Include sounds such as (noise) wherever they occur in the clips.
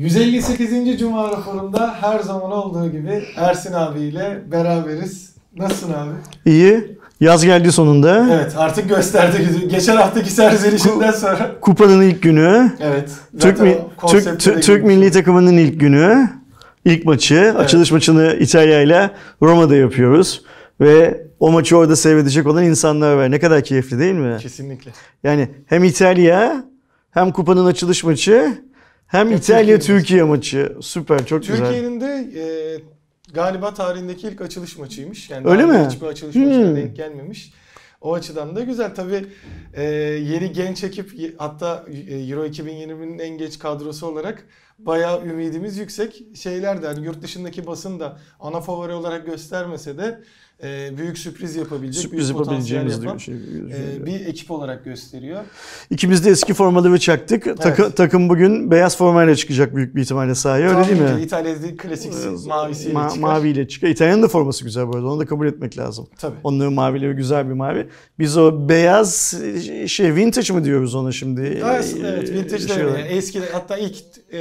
158. Cuma raporunda her zaman olduğu gibi Ersin abiyle beraberiz. Nasılsın abi? İyi. Yaz geldi sonunda. Evet artık gösterdi. Geçen haftaki serzenişinden sonra. Kupanın ilk günü. Evet. Türk, Türk, Türk milli takımının ilk günü. İlk maçı. Evet. Açılış maçını İtalya ile Roma'da yapıyoruz. Ve o maçı orada seyredecek olan insanlar var. Ne kadar keyifli değil mi? Kesinlikle. Yani hem İtalya hem kupanın açılış maçı hem İtalya Türkiye maçı süper çok güzel. Türkiye'nin de e, galiba tarihindeki ilk açılış maçıymış. Yani Öyle mi? Hiçbir açılış hmm. maçına denk gelmemiş. O açıdan da güzel. Tabi e, yeni genç ekip hatta e, Euro 2020'nin en geç kadrosu olarak bayağı ümidimiz yüksek. Şeyler de hani yurt dışındaki basın da ana favori olarak göstermese de e, büyük sürpriz yapabilecek, sürpriz büyük yapabileceğimiz yapan, şey, e, bir ekip olarak gösteriyor. İkimiz de eski formaları çaktık. Evet. Takı, takım bugün beyaz formayla çıkacak büyük bir ihtimalle sahaya öyle değil mi? İtalya'da klasik ee, mavisiyle ma- çıkar. Maviyle çıkıyor. İtalya'nın da forması güzel bu arada onu da kabul etmek lazım. Tabii. Onların mavileri güzel bir mavi. Biz o beyaz şey vintage mı diyoruz ona şimdi? Evet, evet vintage şey yani eski hatta ilk e,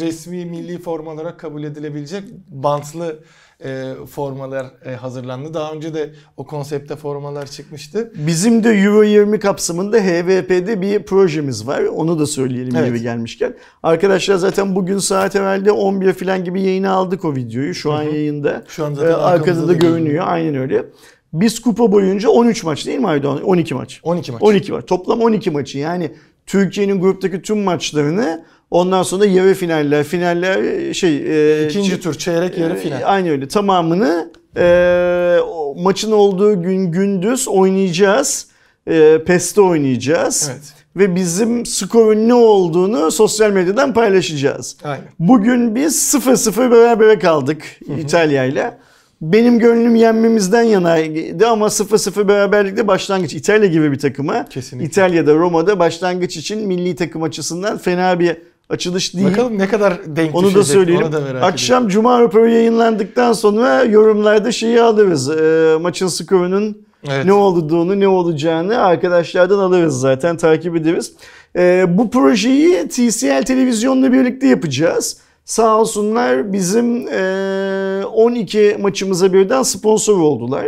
resmi milli forma kabul edilebilecek bantlı e, formalar e, hazırlandı. Daha önce de o konsepte formalar çıkmıştı. Bizim de Euro 20 kapsamında HVP'de bir projemiz var. Onu da söyleyelim evet. gibi gelmişken. Arkadaşlar zaten bugün saat evvelde 11 falan gibi yayına aldık o videoyu. Şu Hı-hı. an yayında. Şu an zaten ee, arkada da, da görünüyor. Geliyor. Aynen öyle. Biz kupa boyunca 13 maç değil mi Aydoğan? 12 maç. 12 maç. 12 maç. Toplam 12 maçı yani Türkiye'nin gruptaki tüm maçlarını Ondan sonra yarı finaller, finaller e, şey... E, tur, çeyrek yarı e, final. E, aynı öyle. Tamamını e, maçın olduğu gün gündüz oynayacağız. E, PES'te oynayacağız. Evet. Ve bizim skorun ne olduğunu sosyal medyadan paylaşacağız. Aynen. Bugün biz 0-0 beraber kaldık İtalya ile. Benim gönlüm yenmemizden yanaydı ama 0-0 beraberlikte başlangıç. İtalya gibi bir takıma. Kesinlikle. İtalya'da, Roma'da başlangıç için milli takım açısından fena bir açılış değil. Bakalım ne kadar denk Onu da söyleyelim. Onu da merak Akşam ediyorum. Cuma raporu yayınlandıktan sonra yorumlarda şeyi alırız. E, maçın skorunun evet. ne olduğunu, ne olacağını arkadaşlardan alırız zaten takip ederiz. E, bu projeyi TCL televizyonla birlikte yapacağız. Sağ olsunlar bizim e, ee, 12 maçımıza birden sponsor oldular.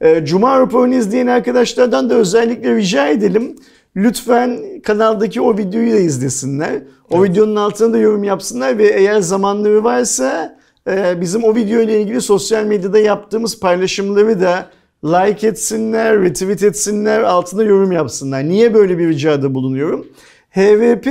E, Cuma raporunu izleyen arkadaşlardan da özellikle rica edelim lütfen kanaldaki o videoyu da izlesinler. O evet. videonun altına da yorum yapsınlar ve eğer zamanları varsa e, bizim o video ile ilgili sosyal medyada yaptığımız paylaşımları da like etsinler, retweet etsinler, altına yorum yapsınlar. Niye böyle bir ricada bulunuyorum? HVP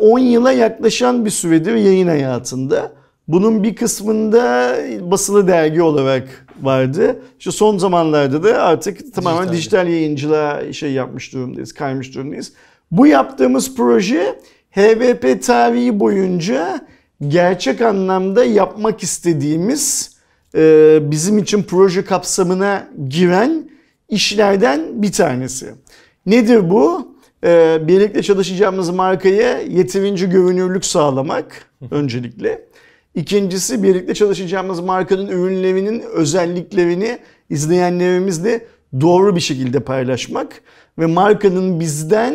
10 e, yıla yaklaşan bir süredir yayın hayatında. Bunun bir kısmında basılı dergi olarak vardı. İşte son zamanlarda da artık tamamen dijital, dijital yayıncılığa şey yapmış durumdayız, kaymış durumdayız. Bu yaptığımız proje HVP tarihi boyunca gerçek anlamda yapmak istediğimiz e, bizim için proje kapsamına giren işlerden bir tanesi. Nedir bu? E, birlikte çalışacağımız markaya yeterince güvenirlik sağlamak öncelikle. İkincisi birlikte çalışacağımız markanın ürünlerinin özelliklerini izleyenlerimizle doğru bir şekilde paylaşmak ve markanın bizden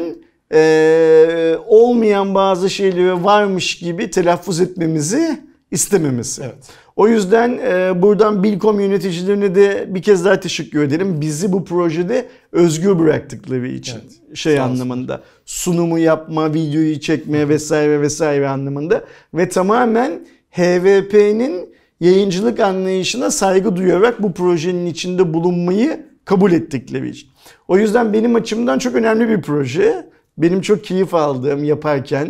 e, olmayan bazı şeyleri varmış gibi telaffuz etmemizi istememiz. Evet. O yüzden e, buradan Bilkom yöneticilerine de bir kez daha teşekkür edelim. Bizi bu projede özgür bıraktıkları için evet. şey anlamında sunumu yapma, videoyu çekme vesaire vesaire anlamında ve tamamen HVP'nin yayıncılık anlayışına saygı duyarak bu projenin içinde bulunmayı kabul ettikleri için. O yüzden benim açımdan çok önemli bir proje. Benim çok keyif aldığım yaparken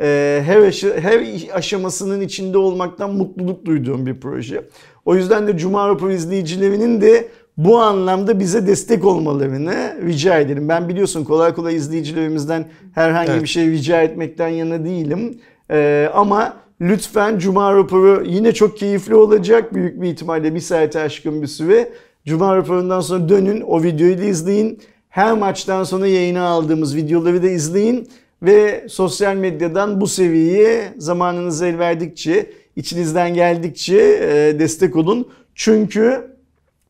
e, her, aşı, her aşamasının içinde olmaktan mutluluk duyduğum bir proje. O yüzden de Cuma Rapor izleyicilerinin de bu anlamda bize destek olmalarını rica ederim. Ben biliyorsun kolay kolay izleyicilerimizden herhangi evet. bir şey rica etmekten yana değilim. Ee, ama Lütfen Cuma raporu yine çok keyifli olacak. Büyük bir ihtimalle bir saate aşkın bir süre. Cuma raporundan sonra dönün o videoyu da izleyin. Her maçtan sonra yayına aldığımız videoları da izleyin. Ve sosyal medyadan bu seviyeye zamanınız el verdikçe, içinizden geldikçe e, destek olun. Çünkü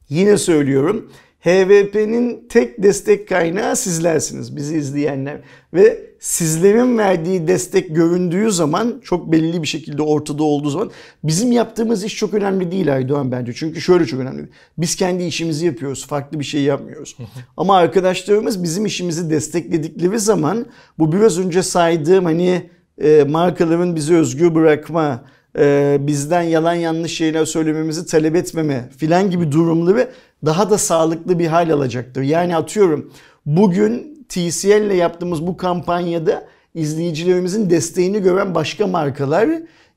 yine söylüyorum HVP'nin tek destek kaynağı sizlersiniz bizi izleyenler ve sizlerin verdiği destek göründüğü zaman çok belli bir şekilde ortada olduğu zaman bizim yaptığımız iş çok önemli değil Aydoğan bence. Çünkü şöyle çok önemli. Biz kendi işimizi yapıyoruz. Farklı bir şey yapmıyoruz. Ama arkadaşlarımız bizim işimizi destekledikleri zaman bu biraz önce saydığım hani e, markaların bizi özgür bırakma, e, bizden yalan yanlış şeyler söylememizi talep etmeme filan gibi durumları daha da sağlıklı bir hal alacaktır. Yani atıyorum bugün TCL ile yaptığımız bu kampanyada izleyicilerimizin desteğini gören başka markalar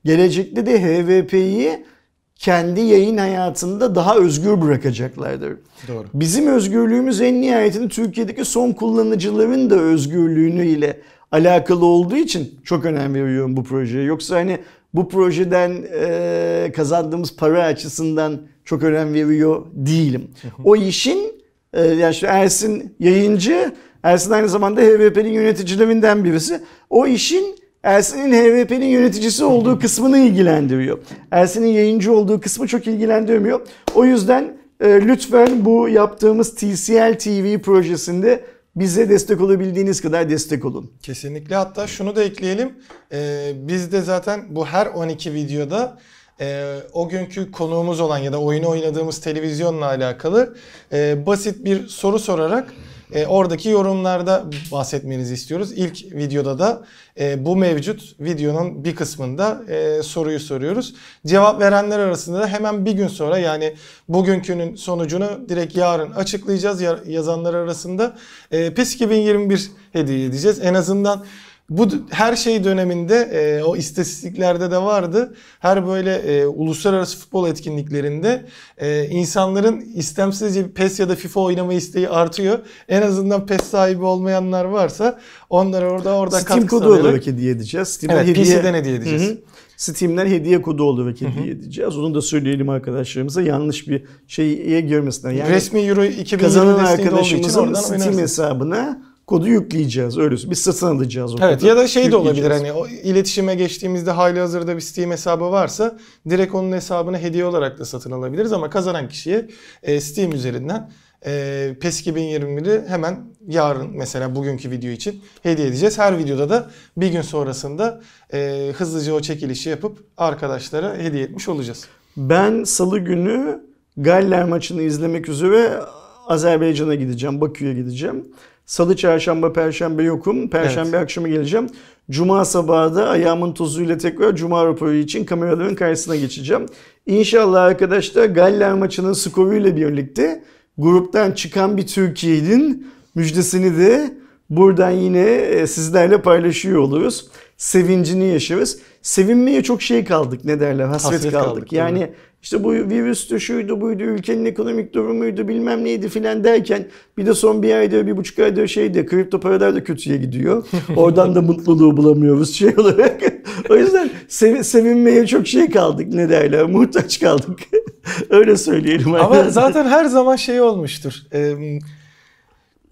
gelecekte de HVP'yi kendi yayın hayatında daha özgür bırakacaklardır. Doğru. Bizim özgürlüğümüz en nihayetinde Türkiye'deki son kullanıcıların da özgürlüğünü ile alakalı olduğu için çok önem veriyorum bu projeye. Yoksa hani bu projeden e, kazandığımız para açısından çok önem veriyor değilim. O işin e, yani işte Ersin yayıncı, Ersin aynı zamanda HVP'nin yöneticilerinden birisi. O işin Ersin'in HVP'nin yöneticisi olduğu kısmını ilgilendiriyor. Ersin'in yayıncı olduğu kısmı çok ilgilendirmiyor. O yüzden e, lütfen bu yaptığımız TCL TV projesinde bize destek olabildiğiniz kadar destek olun. Kesinlikle hatta şunu da ekleyelim. Ee, biz de zaten bu her 12 videoda e, o günkü konuğumuz olan ya da oyunu oynadığımız televizyonla alakalı e, basit bir soru sorarak e, oradaki yorumlarda bahsetmenizi istiyoruz. İlk videoda da e, bu mevcut videonun bir kısmında e, soruyu soruyoruz. Cevap verenler arasında da hemen bir gün sonra yani bugünkünün sonucunu direkt yarın açıklayacağız yazanlar arasında. E, PES 2021 hediye edeceğiz. En azından bu her şey döneminde e, o istatistiklerde de vardı. Her böyle e, uluslararası futbol etkinliklerinde e, insanların istemsizce PES ya da FIFA oynama isteği artıyor. En azından PES sahibi olmayanlar varsa onlara orada orada Steam katkı kodu sağlayarak. olarak hediye edeceğiz. Steam'den evet, hediye... PC'den hediye edeceğiz. Hı-hı. Steam'den hediye kodu olarak hediye Hı-hı. edeceğiz. Onu da söyleyelim arkadaşlarımıza yanlış bir şeye görmesinler. Yani Resmi Euro 2020 kazanan arkadaşımızın Steam oynayacak. hesabına kodu yükleyeceğiz. Öyle Biz satın alacağız o Evet ya da şey de olabilir hani o iletişime geçtiğimizde hali hazırda bir Steam hesabı varsa direkt onun hesabını hediye olarak da satın alabiliriz ama kazanan kişiye e, Steam üzerinden e, PES 2021'i hemen yarın mesela bugünkü video için hediye edeceğiz. Her videoda da bir gün sonrasında e, hızlıca o çekilişi yapıp arkadaşlara hediye etmiş olacağız. Ben salı günü Galler maçını izlemek üzere Azerbaycan'a gideceğim, Bakü'ye gideceğim. Salı, çarşamba, perşembe yokum. Perşembe evet. akşamı geleceğim. Cuma sabahı da ayağımın tozuyla tekrar Cuma raporu için kameraların karşısına geçeceğim. İnşallah arkadaşlar Galler maçının skoruyla birlikte gruptan çıkan bir Türkiye'nin müjdesini de buradan yine e, sizlerle paylaşıyor oluruz. Sevincini yaşarız. Sevinmeye çok şey kaldık ne derler hasret, hasret kaldık. kaldık. Yani işte bu virüs de şuydu, buydu, ülkenin ekonomik durumuydu, bilmem neydi filan derken bir de son bir ayda, bir buçuk ayda şey kripto paralar da kötüye gidiyor. (laughs) Oradan da mutluluğu bulamıyoruz şey olarak. (laughs) o yüzden sev, sevinmeye çok şey kaldık ne derler, muhtaç kaldık. (laughs) Öyle söyleyelim. Ama zaten her zaman şey olmuştur. Ee,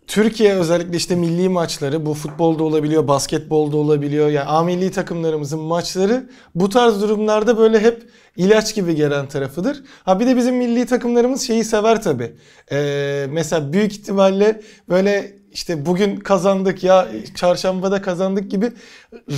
Türkiye özellikle işte milli maçları bu futbolda olabiliyor, basketbolda olabiliyor. Yani A milli takımlarımızın maçları bu tarz durumlarda böyle hep ilaç gibi gelen tarafıdır. Ha bir de bizim milli takımlarımız şeyi sever tabii. Ee, mesela büyük ihtimalle böyle işte bugün kazandık ya çarşambada kazandık gibi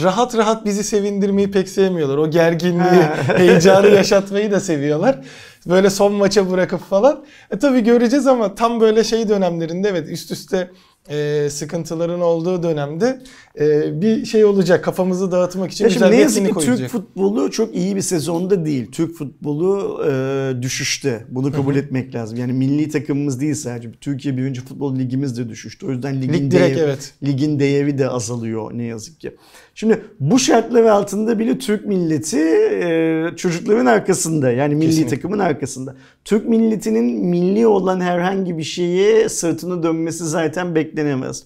rahat rahat bizi sevindirmeyi pek sevmiyorlar. O gerginliği, (laughs) heyecanı yaşatmayı da seviyorlar. Böyle son maça bırakıp falan. E tabii göreceğiz ama tam böyle şey dönemlerinde evet üst üste e, sıkıntıların olduğu dönemde e, bir şey olacak. Kafamızı dağıtmak için ya güzel bir etkinlik koyacak. Türk futbolu çok iyi bir sezonda değil. Türk futbolu e, düşüşte. Bunu kabul Hı-hı. etmek lazım. Yani milli takımımız değil sadece. Türkiye birinci futbol ligimiz de düşüştü. O yüzden ligin, Lig direkt, değeri, evet. ligin devi de azalıyor ne yazık ki. Şimdi bu şartlar altında bile Türk milleti e, çocukların arkasında. Yani milli Kesinlikle. takımın arkasında. Türk milletinin milli olan herhangi bir şeye sırtını dönmesi zaten beklenmiyor beklenemez.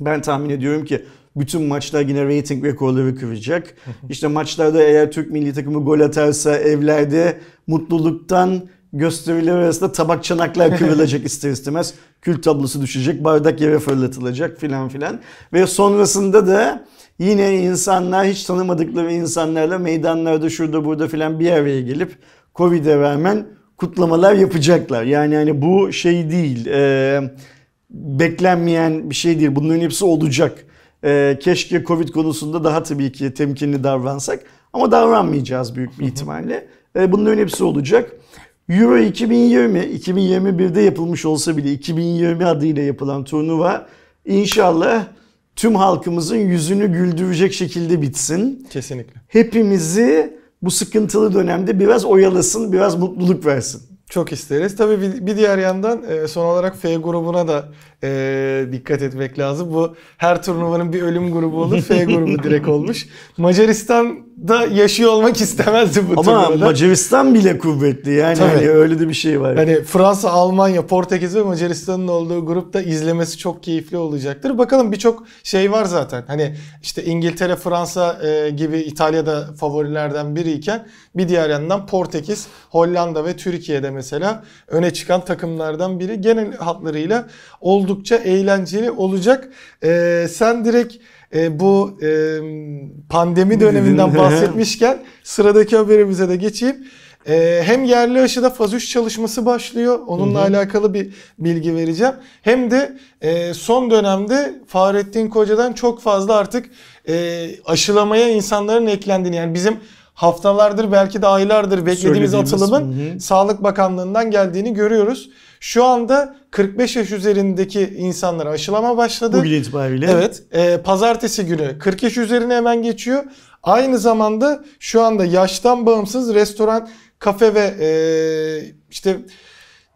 Ben tahmin ediyorum ki bütün maçlar yine rating rekorları kıracak. (laughs) İşte maçlarda eğer Türk milli takımı gol atarsa evlerde mutluluktan gösteriler arasında tabak çanaklar kırılacak (laughs) ister istemez. Kül tablosu düşecek, bardak yere fırlatılacak filan filan. Ve sonrasında da yine insanlar hiç tanımadıkları insanlarla meydanlarda şurada burada filan bir araya gelip Covid'e rağmen kutlamalar yapacaklar. Yani yani bu şey değil. Eee beklenmeyen bir şey değil. Bunların hepsi olacak. Ee, keşke Covid konusunda daha tabii ki temkinli davransak ama davranmayacağız büyük bir ihtimalle. E, bunların hepsi olacak. Euro 2020, 2021'de yapılmış olsa bile 2020 adıyla yapılan turnuva inşallah tüm halkımızın yüzünü güldürecek şekilde bitsin. Kesinlikle. Hepimizi bu sıkıntılı dönemde biraz oyalasın, biraz mutluluk versin. Çok isteriz. Tabii bir diğer yandan e, son olarak F grubuna da e, dikkat etmek lazım. Bu her turnuvanın bir ölüm grubu olur. F grubu direkt olmuş. Macaristan'da yaşıyor olmak istemezdi bu turnuvada. Ama Macaristan bile kuvvetli yani. Hani öyle de bir şey var. Hani Fransa, Almanya, Portekiz ve Macaristan'ın olduğu grupta izlemesi çok keyifli olacaktır. Bakalım birçok şey var zaten. Hani işte İngiltere, Fransa e, gibi İtalya'da favorilerden biriyken bir diğer yandan Portekiz, Hollanda ve Türkiye'de mesela öne çıkan takımlardan biri genel hatlarıyla oldu oldukça eğlenceli olacak. E, sen direkt e, bu e, pandemi döneminden (laughs) bahsetmişken sıradaki haberimize de geçeyim. E, hem yerli aşıda faz 3 çalışması başlıyor. Onunla Hı-hı. alakalı bir bilgi vereceğim. Hem de e, son dönemde Fahrettin Koca'dan çok fazla artık e, aşılamaya insanların eklendiğini yani bizim haftalardır belki de aylardır beklediğimiz Söylediğimiz, atılımın hı. Sağlık Bakanlığı'ndan geldiğini görüyoruz. Şu anda 45 yaş üzerindeki insanlara aşılama başladı. Bugün itibariyle. Evet. E, pazartesi günü 40 yaş üzerine hemen geçiyor. Aynı zamanda şu anda yaştan bağımsız restoran, kafe ve e, işte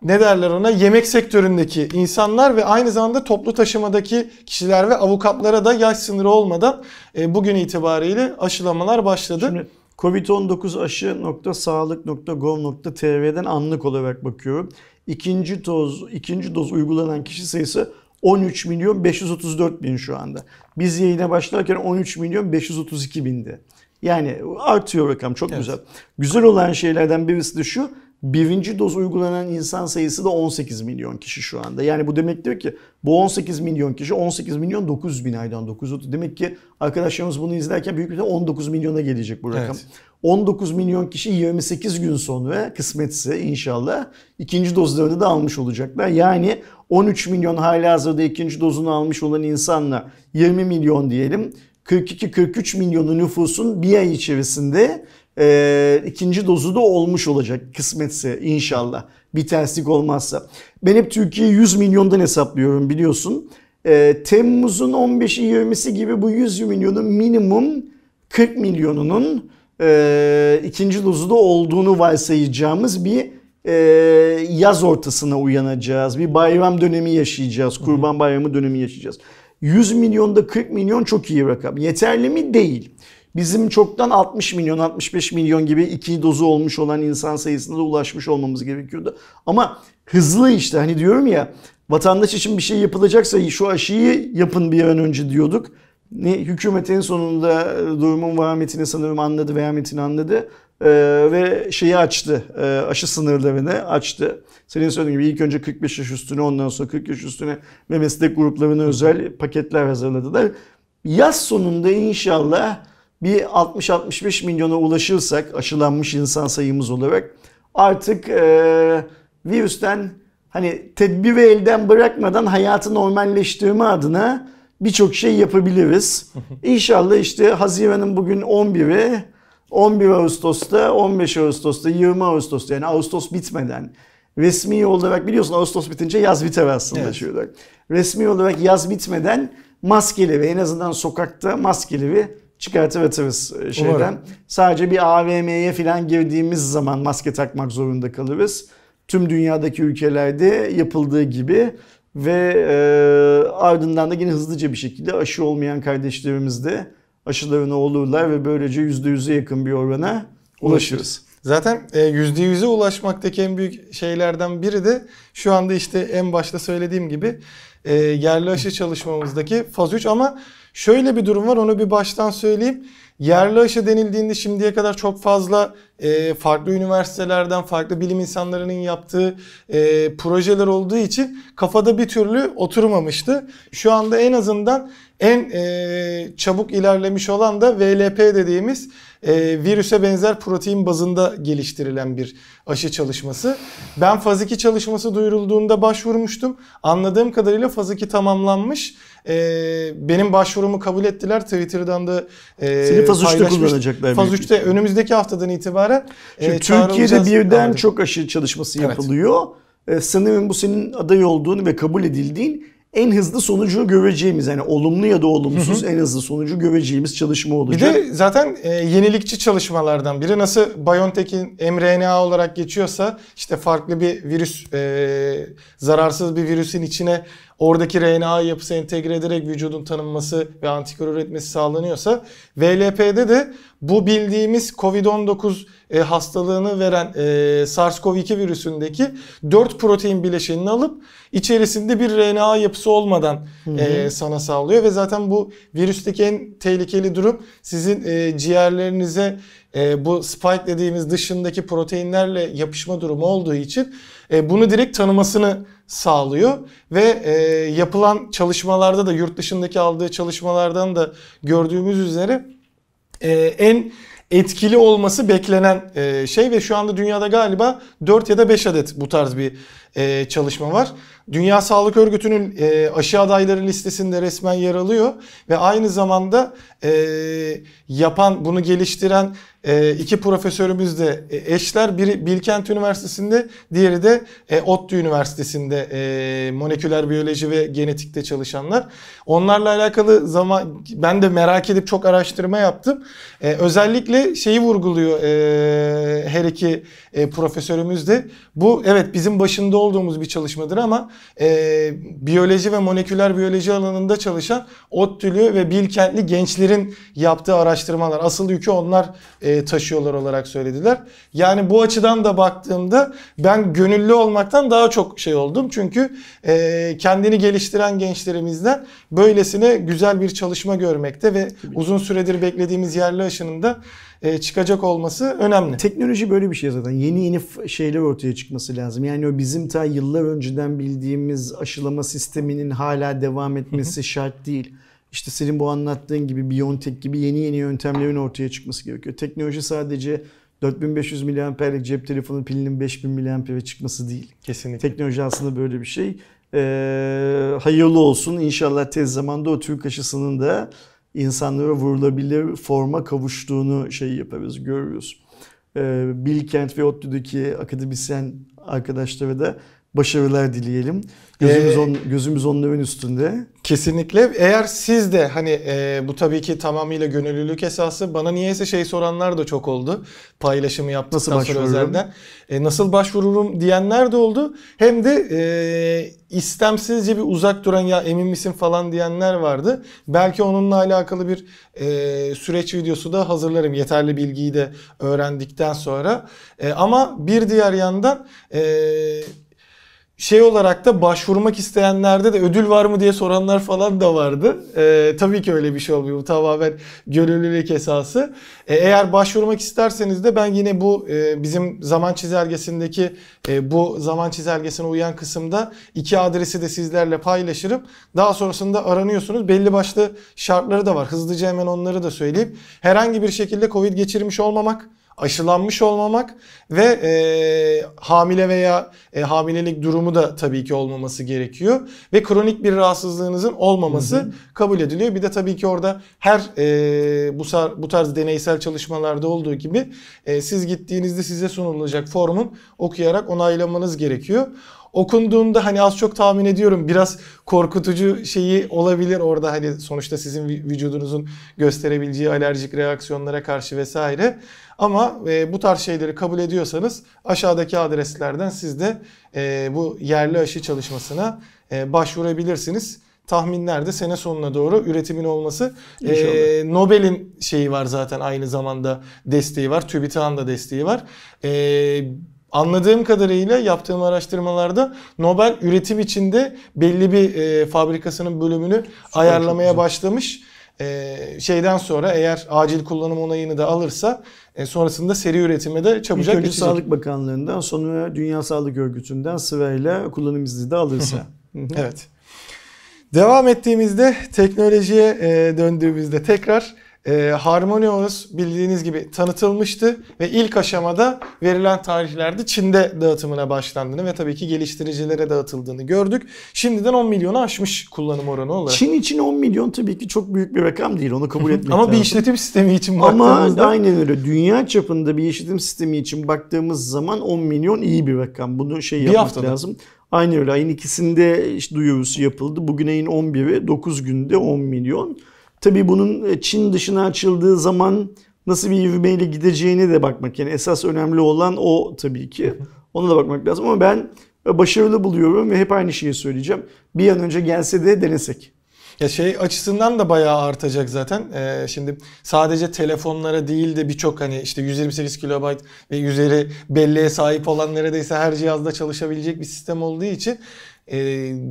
ne derler ona yemek sektöründeki insanlar ve aynı zamanda toplu taşımadaki kişiler ve avukatlara da yaş sınırı olmadan e, bugün itibariyle aşılamalar başladı. Şimdi covid 19 aşı.sağlık.gov.tr'den anlık olarak bakıyorum ikinci doz, ikinci doz uygulanan kişi sayısı 13 milyon 534 bin şu anda. Biz yayına başlarken 13 milyon 532 bindi. Yani artıyor rakam çok evet. güzel. Güzel olan şeylerden birisi de şu. Birinci doz uygulanan insan sayısı da 18 milyon kişi şu anda. Yani bu demek diyor ki bu 18 milyon kişi 18 milyon 900 bin aydan 930. Demek ki arkadaşlarımız bunu izlerken büyük bir 19 milyona gelecek bu rakam. Evet. 19 milyon kişi 28 gün sonra kısmetse inşallah ikinci dozlarını da almış olacaklar. Yani 13 milyon hala hazırda ikinci dozunu almış olan insanla 20 milyon diyelim 42-43 milyonu nüfusun bir ay içerisinde e, ikinci dozu da olmuş olacak kısmetse inşallah bir terslik olmazsa. Ben hep Türkiye 100 milyondan hesaplıyorum biliyorsun. E, Temmuz'un 15'i 20'si gibi bu 100 milyonun minimum 40 milyonunun e, ikinci luzda olduğunu varsayacağımız bir e, yaz ortasına uyanacağız. Bir bayram dönemi yaşayacağız. Kurban bayramı dönemi yaşayacağız. 100 milyonda 40 milyon çok iyi rakam. Yeterli mi? Değil. Bizim çoktan 60 milyon 65 milyon gibi iki dozu olmuş olan insan sayısına da ulaşmış olmamız gerekiyordu. Ama hızlı işte hani diyorum ya vatandaş için bir şey yapılacaksa şu aşıyı yapın bir an önce diyorduk ne, hükümetin sonunda e, durumun vahametini sanırım anladı, vehametini anladı e, ve şeyi açtı, e, aşı sınırlarını açtı. Senin söylediğin gibi ilk önce 45 yaş üstüne ondan sonra 40 yaş üstüne ve meslek gruplarına özel paketler hazırladılar. Yaz sonunda inşallah bir 60-65 milyona ulaşırsak aşılanmış insan sayımız olarak artık e, virüsten hani tedbiri elden bırakmadan hayatı normalleştirme adına birçok şey yapabiliriz. İnşallah işte Haziran'ın bugün 11'i 11 Ağustos'ta 15 Ağustos'ta 20 Ağustos'ta yani Ağustos bitmeden resmi olarak biliyorsun Ağustos bitince yaz biter aslında evet. şey olarak. Resmi olarak yaz bitmeden maskeli ve en azından sokakta maskeli ve çıkartıveririz e, şeyden. Umarım. Sadece bir AVM'ye falan girdiğimiz zaman maske takmak zorunda kalırız. Tüm dünyadaki ülkelerde yapıldığı gibi ve e, ardından da yine hızlıca bir şekilde aşı olmayan kardeşlerimiz de aşılarına olurlar ve böylece %100'e yakın bir orana ulaşırız. Zaten %100'e ulaşmaktaki en büyük şeylerden biri de şu anda işte en başta söylediğim gibi e, yerli aşı çalışmamızdaki faz 3 ama şöyle bir durum var onu bir baştan söyleyeyim. Yerli aşı denildiğinde şimdiye kadar çok fazla e, farklı üniversitelerden, farklı bilim insanlarının yaptığı e, projeler olduğu için kafada bir türlü oturmamıştı. Şu anda en azından en e, çabuk ilerlemiş olan da VLP dediğimiz e, virüse benzer protein bazında geliştirilen bir aşı çalışması. Ben faz 2 çalışması duyurulduğunda başvurmuştum. Anladığım kadarıyla faz 2 tamamlanmış. E, benim başvurumu kabul ettiler. Twitter'dan da e, Seni faz 3'te kullanacaklar. Faz 3'te önümüzdeki haftadan itibaren e, Türkiye'de birden derdim. çok aşı çalışması yapılıyor. Evet. sanırım bu senin aday olduğunu ve kabul edildiğin en hızlı sonucu göreceğimiz yani olumlu ya da olumsuz hı hı. en hızlı sonucu göreceğimiz çalışma olacak. Bir de zaten e, yenilikçi çalışmalardan biri nasıl BioNTech'in mRNA olarak geçiyorsa işte farklı bir virüs e, zararsız bir virüsün içine oradaki RNA yapısı entegre ederek vücudun tanınması ve antikor üretmesi sağlanıyorsa VLP'de de bu bildiğimiz COVID-19 e, hastalığını veren e, SARS-CoV-2 virüsündeki 4 protein bileşenini alıp içerisinde bir RNA yapısı olmadan Hı-hı. E, sana sağlıyor ve zaten bu virüsteki en tehlikeli durum sizin e, ciğerlerinize bu spike dediğimiz dışındaki proteinlerle yapışma durumu olduğu için e, bunu direkt tanımasını sağlıyor ve e, yapılan çalışmalarda da yurt dışındaki aldığı çalışmalardan da gördüğümüz üzere e, en etkili olması beklenen e, şey ve şu anda dünyada galiba 4 ya da 5 adet bu tarz bir e, çalışma var. Dünya Sağlık Örgütü'nün e, aşı adayları listesinde resmen yer alıyor ve aynı zamanda e, yapan, bunu geliştiren e, iki profesörümüz de e, eşler. Biri Bilkent Üniversitesi'nde, diğeri de e, ODTÜ Üniversitesi'nde e, moleküler biyoloji ve genetikte çalışanlar. Onlarla alakalı zaman ben de merak edip çok araştırma yaptım. E, özellikle şeyi vurguluyor e, her iki e, profesörümüz de. Bu evet bizim başında olduğumuz bir çalışmadır ama e, biyoloji ve moleküler biyoloji alanında çalışan ODTÜ'lü ve Bilkentli gençlerin yaptığı araştırmalar. Asıl yükü onlar e, taşıyorlar olarak söylediler. Yani bu açıdan da baktığımda ben gönüllü olmaktan daha çok şey oldum. Çünkü e, kendini geliştiren gençlerimizden böylesine güzel bir çalışma görmekte ve uzun süredir beklediğimiz yerli aşının da e, çıkacak olması önemli. Teknoloji böyle bir şey zaten. Yeni yeni şeyler ortaya çıkması lazım. Yani o bizim ta yıllar önceden bildiğimiz aşılama sisteminin hala devam etmesi şart değil. İşte senin bu anlattığın gibi Biontech gibi yeni yeni yöntemlerin ortaya çıkması gerekiyor. Teknoloji sadece 4500 miliamperlik cep telefonu pilinin 5000 miliampere çıkması değil. Kesinlikle. Teknoloji aslında böyle bir şey. Ee, hayırlı olsun. İnşallah tez zamanda o Türk aşısının da insanlara vurulabilir forma kavuştuğunu şey yaparız, görüyoruz. Ee, Bilkent ve ODTÜ'deki akademisyen arkadaşları da başarılar dileyelim. Gözümüz, ee, on, gözümüz ön üstünde. Kesinlikle. Eğer siz de hani e, bu tabii ki tamamıyla gönüllülük esası. Bana niyeyse şey soranlar da çok oldu. Paylaşımı yaptıktan nasıl sonra özelden. E, nasıl başvururum diyenler de oldu. Hem de e, istemsizce bir uzak duran ya emin misin falan diyenler vardı. Belki onunla alakalı bir e, süreç videosu da hazırlarım. Yeterli bilgiyi de öğrendikten sonra. E, ama bir diğer yandan... E, şey olarak da başvurmak isteyenlerde de ödül var mı diye soranlar falan da vardı. Ee, tabii ki öyle bir şey olmuyor. Bu tamamen gönüllülük esası. Ee, eğer başvurmak isterseniz de ben yine bu e, bizim zaman çizelgesindeki e, bu zaman çizelgesine uyan kısımda iki adresi de sizlerle paylaşırım. Daha sonrasında aranıyorsunuz. Belli başlı şartları da var. Hızlıca hemen onları da söyleyeyim. Herhangi bir şekilde Covid geçirmiş olmamak, aşılanmış olmamak ve e, hamile veya e, hamilelik durumu da tabii ki olmaması gerekiyor ve kronik bir rahatsızlığınızın olmaması hı hı. kabul ediliyor. Bir de tabii ki orada her e, bu bu tarz deneysel çalışmalarda olduğu gibi e, siz gittiğinizde size sunulacak formun okuyarak onaylamanız gerekiyor. Okunduğunda hani az çok tahmin ediyorum biraz korkutucu şeyi olabilir orada hani sonuçta sizin vücudunuzun gösterebileceği alerjik reaksiyonlara karşı vesaire. Ama e, bu tarz şeyleri kabul ediyorsanız aşağıdaki adreslerden siz de e, bu yerli aşı çalışmasına e, başvurabilirsiniz tahminlerde sene sonuna doğru üretimin olması. E, Nobel'in şeyi var zaten aynı zamanda desteği var. TÜBİTAK'ın da desteği var. E, Anladığım kadarıyla yaptığım araştırmalarda Nobel üretim içinde belli bir e, fabrikasının bölümünü Süper, ayarlamaya başlamış. E, şeyden sonra eğer acil kullanım onayını da alırsa e, sonrasında seri üretime de çabucak İlk geçecek. Sağlık Bakanlığı'ndan sonra Dünya Sağlık Örgütü'nden sırayla kullanım izni de alırsa. evet. Devam ettiğimizde teknolojiye e, döndüğümüzde tekrar e, ee, Harmonious bildiğiniz gibi tanıtılmıştı ve ilk aşamada verilen tarihlerde Çin'de dağıtımına başlandığını ve tabii ki geliştiricilere dağıtıldığını gördük. Şimdiden 10 milyonu aşmış kullanım oranı olarak. Çin için 10 milyon tabii ki çok büyük bir rakam değil onu kabul etmek Ama lazım. bir işletim sistemi için baktığımızda. Ama aynen öyle dünya çapında bir işletim sistemi için baktığımız zaman 10 milyon iyi bir rakam. Bunu şey bir yapmak haftada. lazım. Aynı öyle ayın ikisinde işte duyurusu yapıldı. Bugün ayın 11'i 9 günde 10 milyon. Tabi bunun e, Çin dışına açıldığı zaman nasıl bir ivmeyle gideceğine de bakmak. Yani esas önemli olan o tabii ki. Ona da bakmak lazım ama ben e, başarılı buluyorum ve hep aynı şeyi söyleyeceğim. Bir an önce gelse de denesek. Ya şey açısından da bayağı artacak zaten. Ee, şimdi sadece telefonlara değil de birçok hani işte 128 kilobayt ve üzeri belleğe sahip olan neredeyse her cihazda çalışabilecek bir sistem olduğu için e,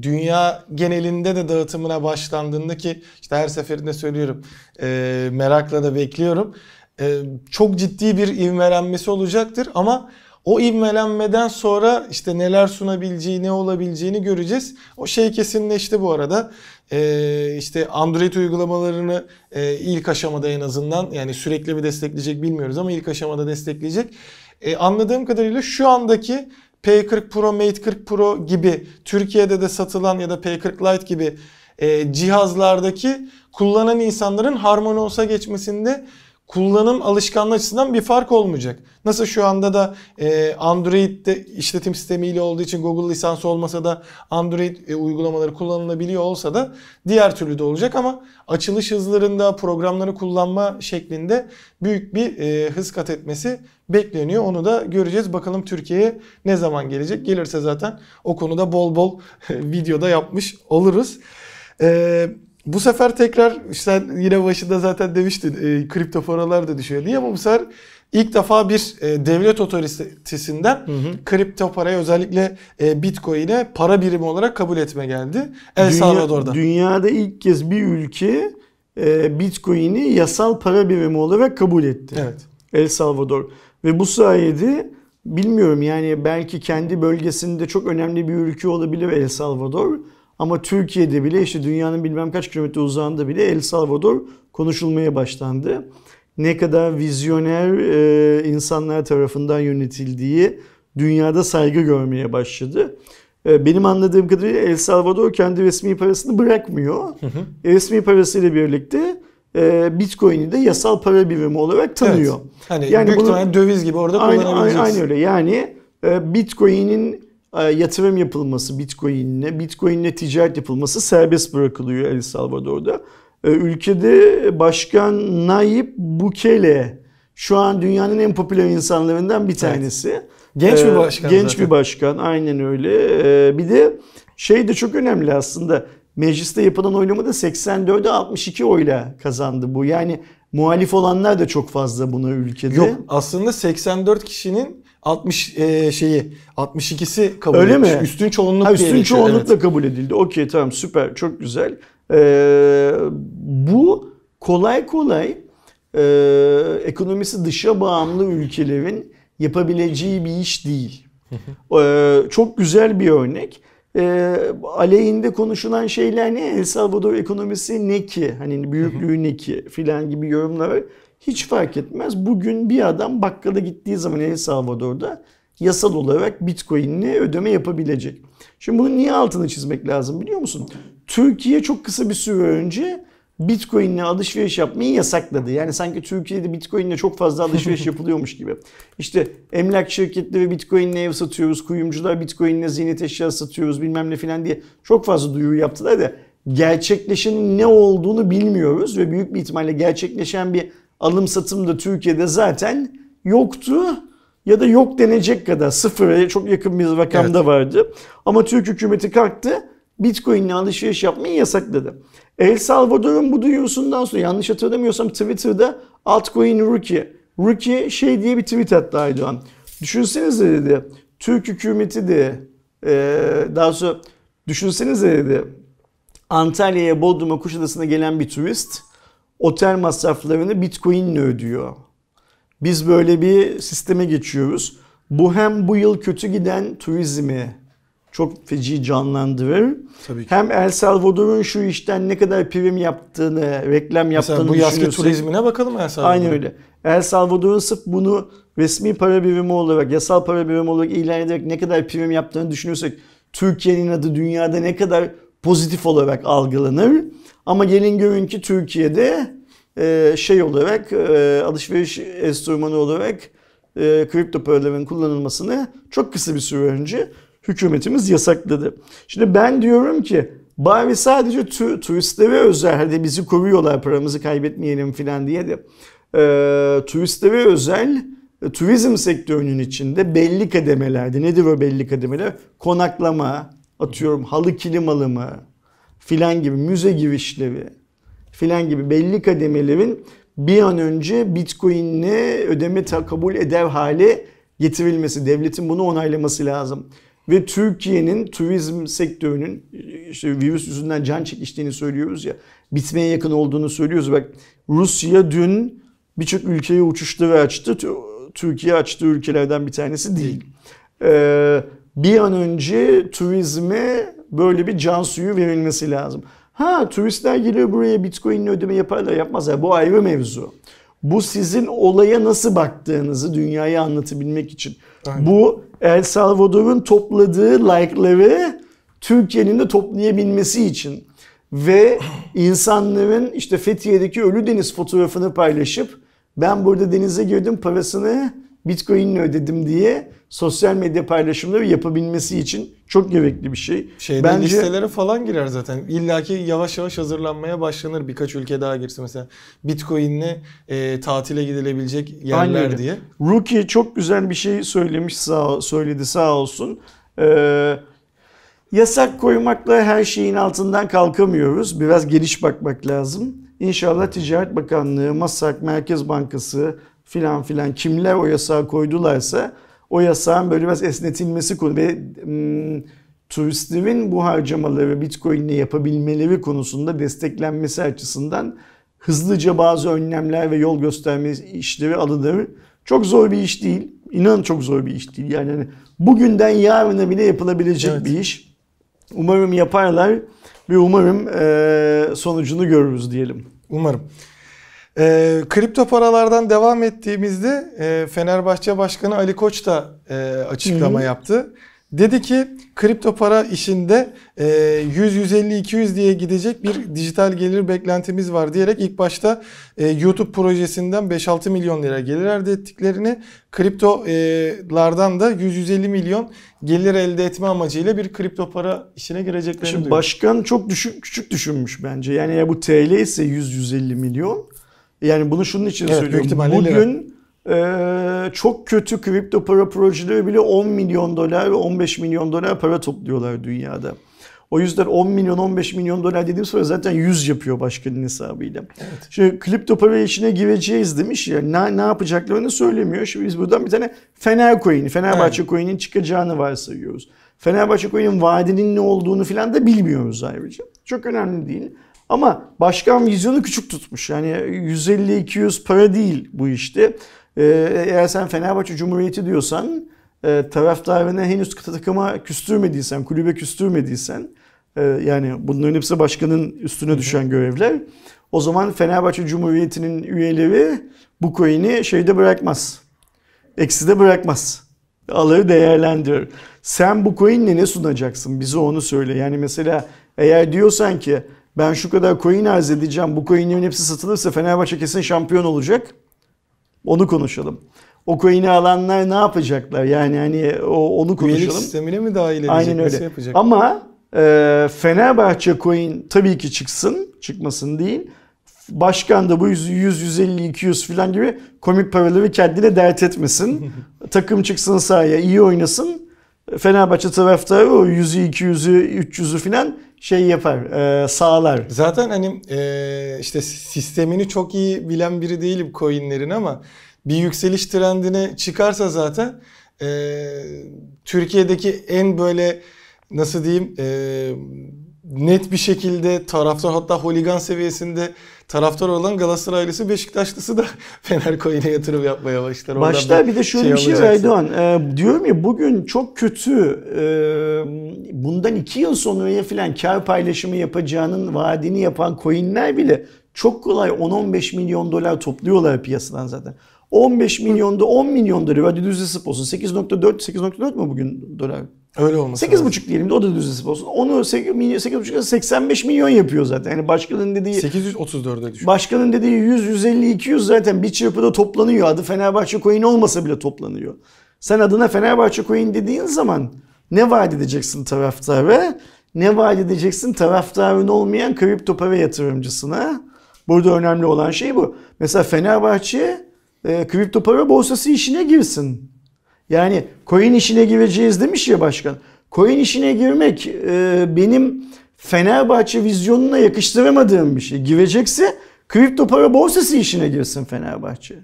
dünya genelinde de dağıtımına başlandığında ki işte her seferinde söylüyorum e, merakla da bekliyorum. E, çok ciddi bir ivmelenmesi olacaktır ama o ivmelenmeden sonra işte neler sunabileceği, ne olabileceğini göreceğiz. O şey kesinleşti bu arada. Ee, işte Android uygulamalarını e, ilk aşamada en azından yani sürekli bir destekleyecek bilmiyoruz ama ilk aşamada destekleyecek. Ee, anladığım kadarıyla şu andaki P40 Pro, Mate 40 Pro gibi Türkiye'de de satılan ya da P40 Lite gibi e, cihazlardaki kullanan insanların Harmony geçmesinde kullanım alışkanlığı açısından bir fark olmayacak. Nasıl şu anda da e, Android'de işletim sistemiyle olduğu için Google lisansı olmasa da Android e, uygulamaları kullanılabiliyor olsa da diğer türlü de olacak ama açılış hızlarında programları kullanma şeklinde büyük bir e, hız kat etmesi bekleniyor. Onu da göreceğiz. Bakalım Türkiye'ye ne zaman gelecek? Gelirse zaten o konuda bol bol (laughs) e, videoda yapmış oluruz. Bu sefer tekrar işte yine başında zaten demiştin e, kripto paralar da düşüyor Niye ama bu sefer ilk defa bir e, devlet otoritesinden hı hı. kripto parayı özellikle e, bitcoin'e para birimi olarak kabul etme geldi. El Dünya, Salvador'da. Dünyada ilk kez bir ülke e, bitcoin'i yasal para birimi olarak kabul etti. Evet. El Salvador. Ve bu sayede bilmiyorum yani belki kendi bölgesinde çok önemli bir ülke olabilir El Salvador. Ama Türkiye'de bile işte dünyanın bilmem kaç kilometre uzağında bile El Salvador konuşulmaya başlandı. Ne kadar vizyoner e, insanlar tarafından yönetildiği dünyada saygı görmeye başladı. E, benim anladığım kadarıyla El Salvador kendi resmi parasını bırakmıyor. Hı hı. E, resmi parasıyla birlikte e, Bitcoin'i de yasal para birimi olarak tanıyor. Evet. Hani yani büyük bunu, döviz gibi orada kullanabileceğiz. Aynı, aynı öyle yani e, Bitcoin'in e, yatırım yapılması Bitcoin'le, Bitcoin'le ticaret yapılması serbest bırakılıyor El Salvador'da. E, ülkede Başkan Nayib Bukele şu an dünyanın en popüler insanlarından bir tanesi. Evet. Genç bir e, başkan. Genç zaten. bir başkan aynen öyle. bir de şey de çok önemli aslında. Mecliste yapılan oylama da 84'e 62 oyla kazandı bu. Yani muhalif olanlar da çok fazla buna ülkede. Yok aslında 84 kişinin 60 e, şeyi 62'si kabul Öyle edilmiş. mi? Üstün çoğunluk ha, üstün çoğunlukla evet. kabul edildi. Okey tamam süper çok güzel. Ee, bu kolay kolay e, ekonomisi dışa bağımlı ülkelerin yapabileceği bir iş değil. ee, çok güzel bir örnek. Ee, aleyhinde konuşulan şeyler ne? El Salvador ekonomisi ne ki? Hani büyüklüğü ne ki? Filan gibi yorumlar hiç fark etmez. Bugün bir adam bakkala gittiği zaman El Salvador'da yasal olarak Bitcoin'le ödeme yapabilecek. Şimdi bunu niye altını çizmek lazım biliyor musun? Türkiye çok kısa bir süre önce Bitcoin'le alışveriş yapmayı yasakladı. Yani sanki Türkiye'de Bitcoin'le çok fazla alışveriş (laughs) yapılıyormuş gibi. İşte emlak şirketleri Bitcoin'le ev satıyoruz, kuyumcular Bitcoin'le ziynet eşya satıyoruz bilmem ne filan diye çok fazla duyuru yaptılar da gerçekleşenin ne olduğunu bilmiyoruz ve büyük bir ihtimalle gerçekleşen bir alım satım da Türkiye'de zaten yoktu ya da yok denecek kadar sıfıra çok yakın bir rakamda evet. vardı. Ama Türk hükümeti kalktı Bitcoin'le alışveriş yapmayı yasakladı. El Salvador'un bu duyurusundan sonra yanlış hatırlamıyorsam Twitter'da altcoin rookie. Rookie şey diye bir tweet attı Aydoğan. Düşünsenize dedi Türk hükümeti de e, daha sonra düşünsenize dedi Antalya'ya Bodrum'a Kuşadası'na gelen bir turist otel masraflarını Bitcoin ile ödüyor. Biz böyle bir sisteme geçiyoruz. Bu hem bu yıl kötü giden turizmi çok feci canlandırır. Tabii ki. Hem El Salvador'un şu işten ne kadar prim yaptığını, reklam yaptığını Mesela bu yazki turizmine bakalım El Salvador'un. Aynı öyle. El Salvador'un sırf bunu resmi para birimi olarak, yasal para birimi olarak ilan ederek ne kadar prim yaptığını düşünürsek Türkiye'nin adı dünyada ne kadar pozitif olarak algılanır. Ama gelin görün ki Türkiye'de e, şey olarak e, alışveriş enstrümanı olarak e, kripto paraların kullanılmasını çok kısa bir süre önce hükümetimiz yasakladı. Şimdi ben diyorum ki bari sadece tu, turistlere özel hadi bizi koruyorlar paramızı kaybetmeyelim filan diye de e, turistlere özel turizm sektörünün içinde belli kademelerde nedir o belli kademeler? Konaklama, atıyorum halı kilim alımı, filan gibi müze gibi işlevi filan gibi belli kademelerin bir an önce Bitcoin'le ödeme kabul eder hale getirilmesi, devletin bunu onaylaması lazım. Ve Türkiye'nin turizm sektörünün işte virüs yüzünden can çekiştiğini söylüyoruz ya, bitmeye yakın olduğunu söylüyoruz. Bak Rusya dün birçok ülkeye uçuşları açtı. Türkiye açtığı ülkelerden bir tanesi değil. Ee, bir an önce turizme böyle bir can suyu verilmesi lazım. Ha turistler gelir buraya bitcoinle ödeme yaparlar yapmazlar bu ayrı mevzu. Bu sizin olaya nasıl baktığınızı dünyaya anlatabilmek için. Aynen. Bu El Salvador'un topladığı like'ları Türkiye'nin de toplayabilmesi için. Ve insanların işte Fethiye'deki Ölü Deniz fotoğrafını paylaşıp ben burada denize girdim parasını Bitcoin'le ödedim diye sosyal medya paylaşımları yapabilmesi için çok gerekli bir şey. Şeyde Bence listelere falan girer zaten. İlla yavaş yavaş hazırlanmaya başlanır birkaç ülke daha girse mesela Bitcoin'le e, tatile gidilebilecek yerler Aynen. diye. Rookie çok güzel bir şey söylemiş sağ söyledi sağ olsun. Ee, yasak koymakla her şeyin altından kalkamıyoruz. Biraz geniş bakmak lazım. İnşallah Ticaret Bakanlığı, Masak, Merkez Bankası filan filan kimler o yasağı koydularsa o yasağın böyle biraz esnetilmesi konu ve ım, turistlerin bu harcamaları Bitcoin ile yapabilmeleri konusunda desteklenmesi açısından hızlıca bazı önlemler ve yol gösterme işleri alınır. Çok zor bir iş değil. İnan çok zor bir iş değil. Yani hani bugünden yarına bile yapılabilecek evet. bir iş. Umarım yaparlar ve umarım sonucunu görürüz diyelim. Umarım. E, kripto paralardan devam ettiğimizde e, Fenerbahçe Başkanı Ali Koç da e, açıklama Hı-hı. yaptı. Dedi ki kripto para işinde 100-150-200 e, diye gidecek bir dijital gelir beklentimiz var diyerek ilk başta e, YouTube projesinden 5-6 milyon lira gelir elde ettiklerini kriptolardan e, da 100-150 milyon gelir elde etme amacıyla bir kripto para işine gireceklerini Şimdi diyor. Başkan çok düşük, küçük düşünmüş bence. Yani ya bu TL ise 100-150 milyon yani bunu şunun için evet, söylüyorum. Bugün e, çok kötü kripto para projeleri bile 10 milyon dolar ve 15 milyon dolar para topluyorlar dünyada. O yüzden 10 milyon 15 milyon dolar dediğim sonra zaten 100 yapıyor başkanın hesabıyla. Evet. Şimdi kripto para işine gireceğiz demiş ya ne, ne yapacaklarını söylemiyor. Şimdi biz buradan bir tane Fener coin'i Fenerbahçe evet. coin'in çıkacağını varsayıyoruz. Fenerbahçe coin'in vadinin ne olduğunu filan da bilmiyoruz ayrıca. Çok önemli değil. Ama başkan vizyonu küçük tutmuş. Yani 150-200 para değil bu işte. Ee, eğer sen Fenerbahçe Cumhuriyeti diyorsan e, taraftarını henüz takıma küstürmediysen, kulübe küstürmediysen e, yani bunların hepsi başkanın üstüne düşen görevler. O zaman Fenerbahçe Cumhuriyeti'nin üyeleri bu coin'i şeyde bırakmaz. eksi de bırakmaz. Alır değerlendirir. Sen bu coin'le ne sunacaksın? Bize onu söyle. Yani mesela eğer diyorsan ki ben şu kadar coin arz edeceğim bu coinlerin hepsi satılırsa Fenerbahçe kesin şampiyon olacak. Onu konuşalım. O coin'i alanlar ne yapacaklar? Yani hani onu konuşalım. Üyelik sistemine mi dahil edecek? Aynen öyle. yapacak? Ama e, Fenerbahçe coin tabii ki çıksın. Çıkmasın değil. Başkan da bu 100, 150, 200 falan gibi komik paraları kendine dert etmesin. (laughs) Takım çıksın sahaya iyi oynasın Fenerbahçe taraftarı o 100'ü, 200'ü, 300'ü filan şey yapar, e, sağlar. Zaten hani e, işte sistemini çok iyi bilen biri değilim coinlerin ama bir yükseliş trendine çıkarsa zaten e, Türkiye'deki en böyle nasıl diyeyim net bir şekilde taraftar hatta holigan seviyesinde taraftar olan Galatasaraylısı Beşiktaşlısı da (laughs) Fener Coin'e yatırım yapmaya başlar. Başta bir de şöyle şey bir şey var Erdoğan. E, diyorum ya bugün çok kötü e, bundan iki yıl sonraya falan kar paylaşımı yapacağının vaadini yapan coinler bile çok kolay 10-15 milyon dolar topluyorlar piyasadan zaten. 15 milyon da 10 milyon dolar. Hadi düz hesap olsun. 8.4 8.4 mu bugün dolar? Öyle olması 8,5 lazım. diyelim de o da düz hesap olsun. Onu 8,5 85 milyon yapıyor zaten. Yani başkanın dediği 834'e düşüyor. Başkanın dediği 100 150 200 zaten bir çırpıda toplanıyor. Adı Fenerbahçe coin olmasa bile toplanıyor. Sen adına Fenerbahçe coin dediğin zaman ne vaat edeceksin taraftara? Ne vaat edeceksin taraftarın olmayan kripto para yatırımcısına? Burada önemli olan şey bu. Mesela Fenerbahçe e, kripto para borsası işine girsin. Yani coin işine gireceğiz demiş ya başkan. Coin işine girmek e, benim Fenerbahçe vizyonuna yakıştıramadığım bir şey. Girecekse kripto para borsası işine girsin Fenerbahçe.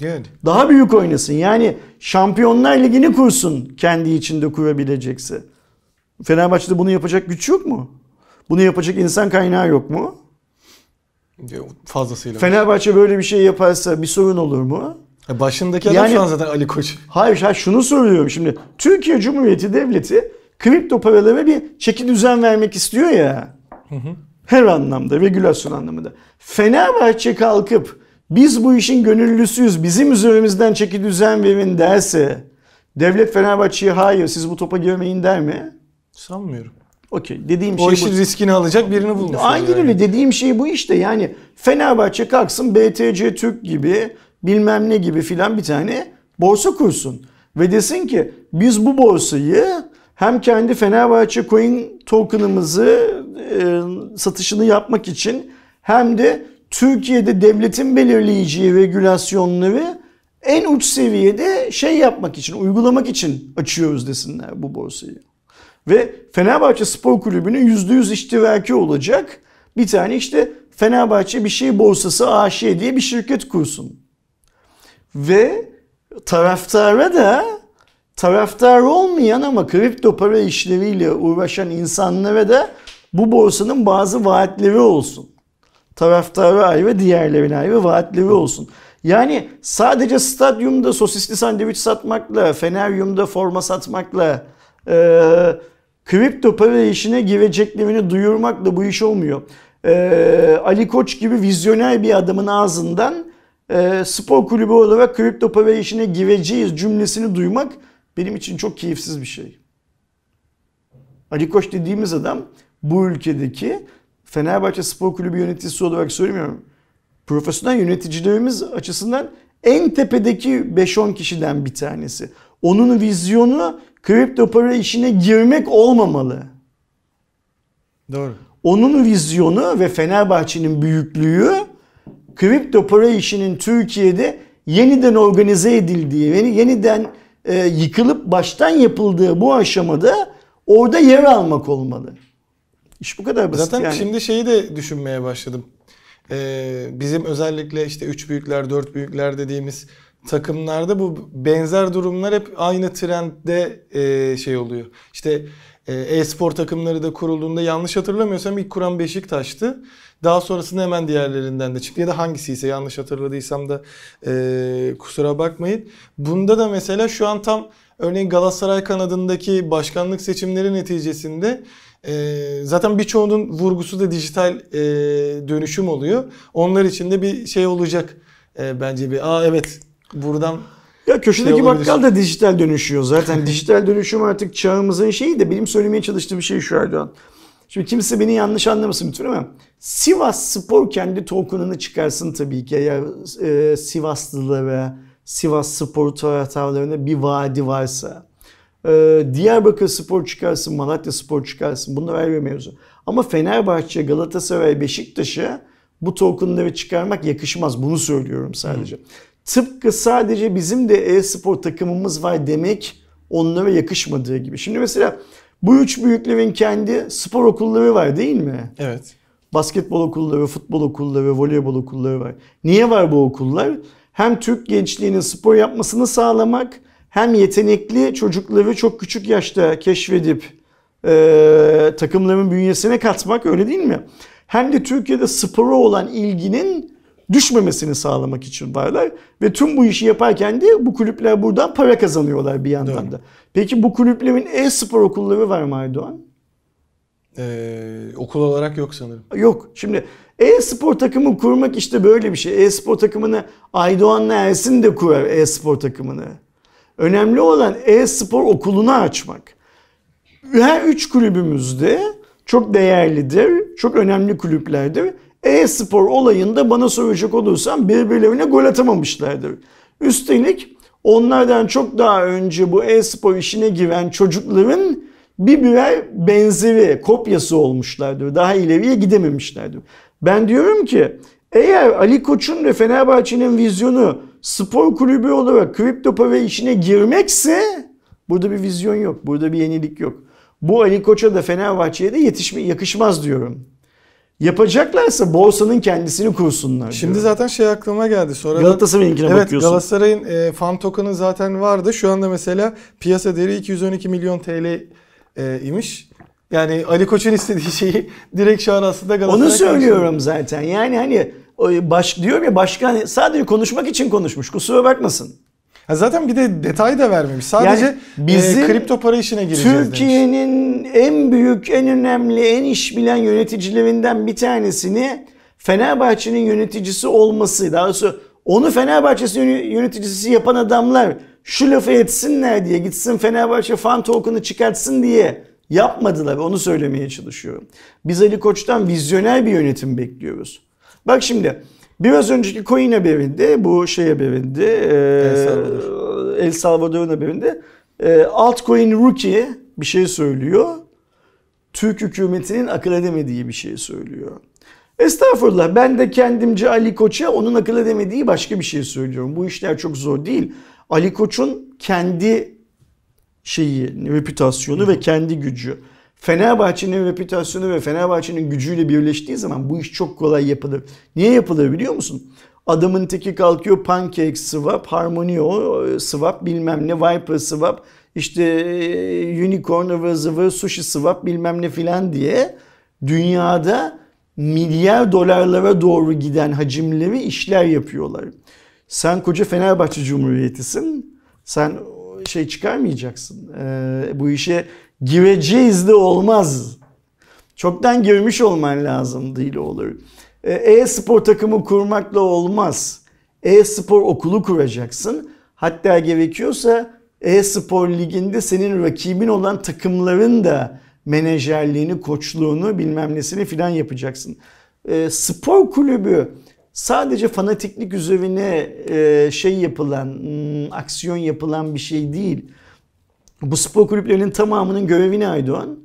Yani. Daha büyük oynasın. Yani Şampiyonlar Ligi'ni kursun kendi içinde kurabilecekse. Fenerbahçe'de bunu yapacak güç yok mu? Bunu yapacak insan kaynağı yok mu? Fazlasıyla. Fenerbahçe böyle bir şey yaparsa bir sorun olur mu? E, başındaki adam yani, şu an zaten Ali Koç. Hayır, hayır şunu söylüyorum şimdi. Türkiye Cumhuriyeti Devleti kripto paralara bir çeki düzen vermek istiyor ya. Hı hı. Her anlamda, regülasyon anlamında. Fenerbahçe kalkıp biz bu işin gönüllüsüyüz, bizim üzerimizden çeki düzen verin derse devlet Fenerbahçe'ye hayır siz bu topa girmeyin der mi? Sanmıyorum. Okey dediğim o şey bu. işin riskini alacak birini bulmuş. Aynen öyle yani. dediğim şey bu işte yani Fenerbahçe kalksın BTC Türk gibi bilmem ne gibi filan bir tane borsa kursun. Ve desin ki biz bu borsayı hem kendi Fenerbahçe Coin token'ımızı e, satışını yapmak için hem de Türkiye'de devletin belirleyeceği regülasyonları en uç seviyede şey yapmak için, uygulamak için açıyoruz desinler bu borsayı. Ve Fenerbahçe Spor Kulübü'nün %100 iştiraki olacak bir tane işte Fenerbahçe bir şey borsası AŞ diye bir şirket kursun ve taraftara da taraftar olmayan ama kripto para işleriyle uğraşan insanlara da bu borsanın bazı vaatleri olsun. Taraftara ayrı, diğerlerine ayrı vaatleri olsun. Yani sadece stadyumda sosisli sandviç satmakla, feneryumda forma satmakla, e, kripto para işine gireceklerini duyurmakla bu iş olmuyor. E, Ali Koç gibi vizyoner bir adamın ağzından e, spor kulübü olarak kripto para işine gireceğiz cümlesini duymak benim için çok keyifsiz bir şey. Ali Koç dediğimiz adam bu ülkedeki Fenerbahçe Spor Kulübü yöneticisi olarak söylemiyorum. Profesyonel yöneticilerimiz açısından en tepedeki 5-10 kişiden bir tanesi. Onun vizyonu kripto para işine girmek olmamalı. Doğru. Onun vizyonu ve Fenerbahçe'nin büyüklüğü kripto para işinin Türkiye'de yeniden organize edildiği, yeniden e, yıkılıp baştan yapıldığı bu aşamada orada yer almak olmalı. İş bu kadar basit Zaten yani. şimdi şeyi de düşünmeye başladım. Ee, bizim özellikle işte üç büyükler, dört büyükler dediğimiz takımlarda bu benzer durumlar hep aynı trendde e, şey oluyor. İşte e, e-spor takımları da kurulduğunda yanlış hatırlamıyorsam ilk kuran Beşiktaş'tı. Daha sonrasında hemen diğerlerinden de çıktı ya da hangisiyse yanlış hatırladıysam da e, kusura bakmayın. Bunda da mesela şu an tam örneğin Galatasaray kanadındaki başkanlık seçimleri neticesinde e, zaten birçoğunun vurgusu da dijital e, dönüşüm oluyor. Onlar için de bir şey olacak e, bence bir aa evet buradan ya köşedeki şey bakkal da dijital dönüşüyor zaten. (laughs) dijital dönüşüm artık çağımızın şeyi de benim söylemeye çalıştığım şey şu Erdoğan. Şimdi kimse beni yanlış anlamasın bütün ama Sivas Spor kendi token'ını çıkarsın tabii ki. Eğer e, Sivaslılara, Sivas Spor taraftarlarına bir vaadi varsa. E, Diyarbakır Spor çıkarsın, Malatya Spor çıkarsın. Bunlar ayrı bir mevzu. Ama Fenerbahçe, Galatasaray, Beşiktaş'a bu tokenları çıkarmak yakışmaz. Bunu söylüyorum sadece. Hı tıpkı sadece bizim de e-spor takımımız var demek onlara yakışmadığı gibi. Şimdi mesela bu üç büyüklerin kendi spor okulları var değil mi? Evet. Basketbol okulları, futbol okulları, voleybol okulları var. Niye var bu okullar? Hem Türk gençliğinin spor yapmasını sağlamak hem yetenekli çocukları çok küçük yaşta keşfedip e, takımların bünyesine katmak öyle değil mi? Hem de Türkiye'de spora olan ilginin düşmemesini sağlamak için varlar. Ve tüm bu işi yaparken de bu kulüpler buradan para kazanıyorlar bir yandan Doğru. da. Peki bu kulüplerin e-spor okulları var mı Erdoğan? Ee, okul olarak yok sanırım. Yok. Şimdi e-spor takımı kurmak işte böyle bir şey. E-spor takımını Aydoğan'la Ersin de kurar e-spor takımını. Önemli olan e-spor okulunu açmak. Her üç kulübümüzde çok değerlidir, çok önemli kulüplerdir e-spor olayında bana soracak olursan birbirlerine gol atamamışlardır. Üstelik onlardan çok daha önce bu e-spor işine giren çocukların bir birer benzeri, kopyası olmuşlardır. Daha ileriye gidememişlerdir. Ben diyorum ki eğer Ali Koç'un ve Fenerbahçe'nin vizyonu spor kulübü olarak kripto para işine girmekse burada bir vizyon yok, burada bir yenilik yok. Bu Ali Koç'a da Fenerbahçe'ye de yetişme, yakışmaz diyorum. Yapacaklarsa borsanın kendisini kursunlar. Şimdi diyorum. zaten şey aklıma geldi. Sonra Galatasaray'ınkine evet, bakıyorsun. Galatasaray'ın e, fan token'ı zaten vardı. Şu anda mesela piyasa değeri 212 milyon TL e, imiş. Yani Ali Koç'un istediği şeyi (laughs) direkt şu an aslında Galatasaray Onu söylüyorum karşısında. zaten. Yani hani baş, diyorum ya başkan sadece konuşmak için konuşmuş. Kusura bakmasın. Ya zaten bir de detay da vermemiş. Sadece yani e, bizim e, kripto para işine gireceğiz Türkiye'nin en büyük, en önemli, en iş bilen yöneticilerinden bir tanesini Fenerbahçe'nin yöneticisi olması, daha doğrusu onu Fenerbahçe'nin yöneticisi yapan adamlar şu lafı etsinler diye gitsin Fenerbahçe fan token'ı çıkartsın diye yapmadılar. Onu söylemeye çalışıyorum. Biz Ali Koç'tan vizyoner bir yönetim bekliyoruz. Bak şimdi Biraz önceki coin haberinde bu şey haberinde e, El Salvador. El Salvador'un haberinde e, altcoin rookie bir şey söylüyor. Türk hükümetinin akıl edemediği bir şey söylüyor. Estağfurullah ben de kendimce Ali Koç'a onun akıl edemediği başka bir şey söylüyorum. Bu işler çok zor değil. Ali Koç'un kendi şeyi, reputasyonu ve kendi gücü. Fenerbahçe'nin reputasyonu ve Fenerbahçe'nin gücüyle birleştiği zaman bu iş çok kolay yapılır. Niye yapılır biliyor musun? Adamın teki kalkıyor pancake swap, harmonio e, swap bilmem ne, viper swap, işte e, unicorn ıvır zıvır, sushi swap bilmem ne filan diye dünyada milyar dolarlara doğru giden hacimleri işler yapıyorlar. Sen koca Fenerbahçe Cumhuriyeti'sin. Sen şey çıkarmayacaksın. Ee, bu işe Gireceğiz de olmaz. Çoktan girmiş olman lazım değil olur. E, e-spor takımı kurmakla olmaz. E-spor okulu kuracaksın. Hatta gerekiyorsa e-spor liginde senin rakibin olan takımların da menajerliğini, koçluğunu bilmem nesini filan yapacaksın. E, spor kulübü sadece fanatiklik üzerine e, şey yapılan, m, hmm, aksiyon yapılan bir şey değil bu spor kulüplerinin tamamının görevini ne Aydoğan?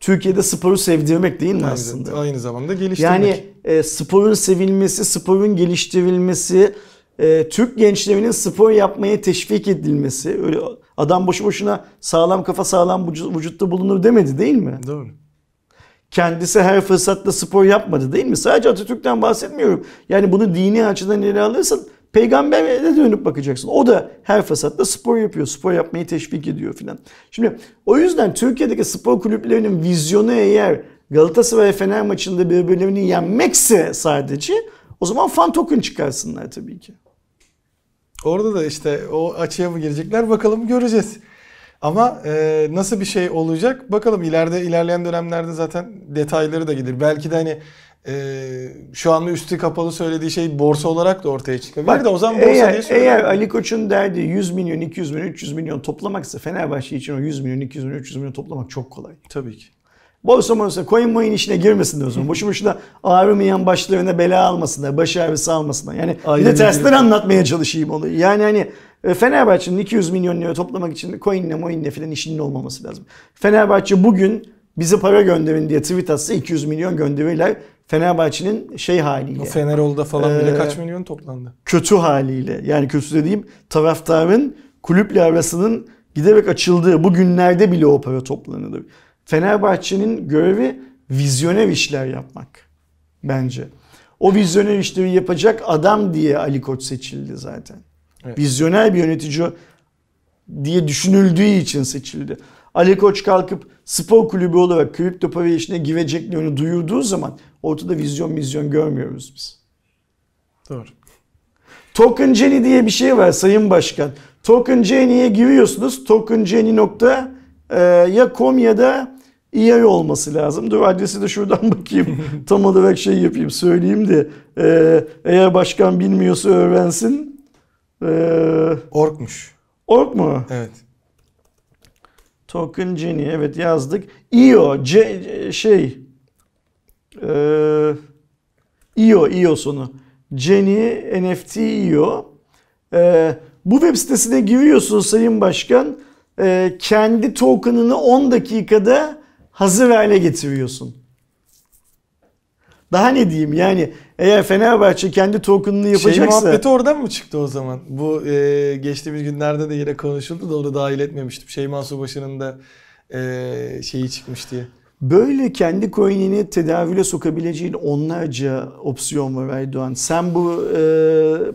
Türkiye'de sporu sevdirmek değil mi aynı, aslında? Aynı zamanda geliştirmek. Yani e, sporun sevilmesi, sporun geliştirilmesi, e, Türk gençlerinin spor yapmaya teşvik edilmesi. Öyle adam boşu boşuna sağlam kafa sağlam vücutta bulunur demedi değil mi? Doğru. Kendisi her fırsatta spor yapmadı değil mi? Sadece Atatürk'ten bahsetmiyorum. Yani bunu dini açıdan ele alırsan Peygamber'e de dönüp bakacaksın. O da her fırsatta spor yapıyor. Spor yapmayı teşvik ediyor filan. Şimdi o yüzden Türkiye'deki spor kulüplerinin vizyonu eğer Galatasaray Fener maçında birbirlerini yenmekse sadece o zaman fan token çıkarsınlar tabii ki. Orada da işte o açıya mı girecekler bakalım göreceğiz. Ama e, nasıl bir şey olacak bakalım ileride ilerleyen dönemlerde zaten detayları da gelir. Belki de hani ee, şu anda üstü kapalı söylediği şey borsa olarak da ortaya çıkabilir. Bak, de o zaman borsa eğer, diye söylüyorum. Eğer Ali Koç'un derdi 100 milyon, 200 milyon, 300 milyon toplamaksa Fenerbahçe için o 100 milyon, 200 milyon, 300 milyon toplamak çok kolay. Tabii ki. Borsa borsa coin coin işine girmesin de o zaman. (laughs) Boşu boşuna ağrımayan başlarına bela almasınlar, baş ağrısı almasınlar. Yani Aynen bir de tersten anlatmaya çalışayım onu. Yani hani e, Fenerbahçe'nin 200 milyon lira toplamak için coinle moinle filan işinin olmaması lazım. Fenerbahçe bugün bize para gönderin diye tweet atsa 200 milyon gönderirler. Fenerbahçe'nin şey haliyle. Feneroğlu'da falan bile e, kaç ee, milyon toplandı? Kötü haliyle. Yani kötü dediğim taraftarın kulüple arasının giderek açıldığı bu günlerde bile o para toplanılır. Fenerbahçe'nin görevi vizyoner işler yapmak bence. O vizyoner işleri yapacak adam diye Ali Koç seçildi zaten. Evet. Vizyoner bir yönetici diye düşünüldüğü için seçildi. Ali Koç kalkıp spor kulübü olarak kripto para işine gireceklerini duyurduğu zaman Ortada vizyon vizyon görmüyoruz biz. Doğru. Token Jenny diye bir şey var Sayın Başkan. Token Jenny'ye giriyorsunuz. Token Jenny nokta e, ya com ya da EA olması lazım. Dur adresi de şuradan (laughs) bakayım. Tam olarak şey yapayım söyleyeyim de e, eğer başkan bilmiyorsa öğrensin. E, Orkmuş. Ork mu? Evet. Token Jenny evet yazdık. EO C, şey e, ee, IO, sonu. Jenny NFT IO. E, ee, bu web sitesine giriyorsun Sayın Başkan. E, kendi token'ını 10 dakikada hazır hale getiriyorsun. Daha ne diyeyim yani eğer Fenerbahçe kendi token'ını şey yapacaksa... Şey muhabbeti oradan mı çıktı o zaman? Bu e, geçtiğimiz günlerde de yine konuşuldu da onu dahil etmemiştim. Şeyma Subaşı'nın da e, şeyi çıkmış diye. Böyle kendi coin'ini tedavüle sokabileceğin onlarca opsiyon var Erdoğan. Sen bu e,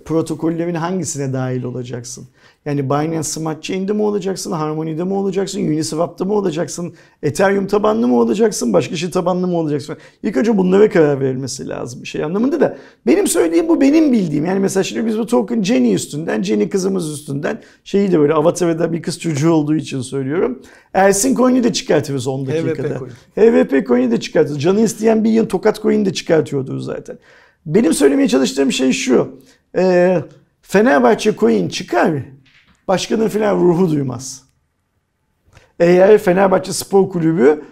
protokollerin hangisine dahil olacaksın? Yani Binance Smart Chain'de mi olacaksın, Harmony'de mi olacaksın, Uniswap'ta mı olacaksın, Ethereum tabanlı mı olacaksın, başka şey tabanlı mı olacaksın? İlk önce bunlara karar verilmesi lazım bir şey anlamında da. Benim söylediğim bu benim bildiğim. Yani mesela şimdi biz bu token Jenny üstünden, Jenny kızımız üstünden şeyi de böyle avatarda bir kız çocuğu olduğu için söylüyorum. Ersin coin'i de çıkartıyoruz 10 dakikada. HVP coin. HVP de çıkartıyoruz. Canı isteyen bir yıl tokat coin'i de çıkartıyordu zaten. Benim söylemeye çalıştığım şey şu. Ee, Fenerbahçe coin çıkar mı? Başkanın filan ruhu duymaz. Eğer Fenerbahçe Spor Kulübü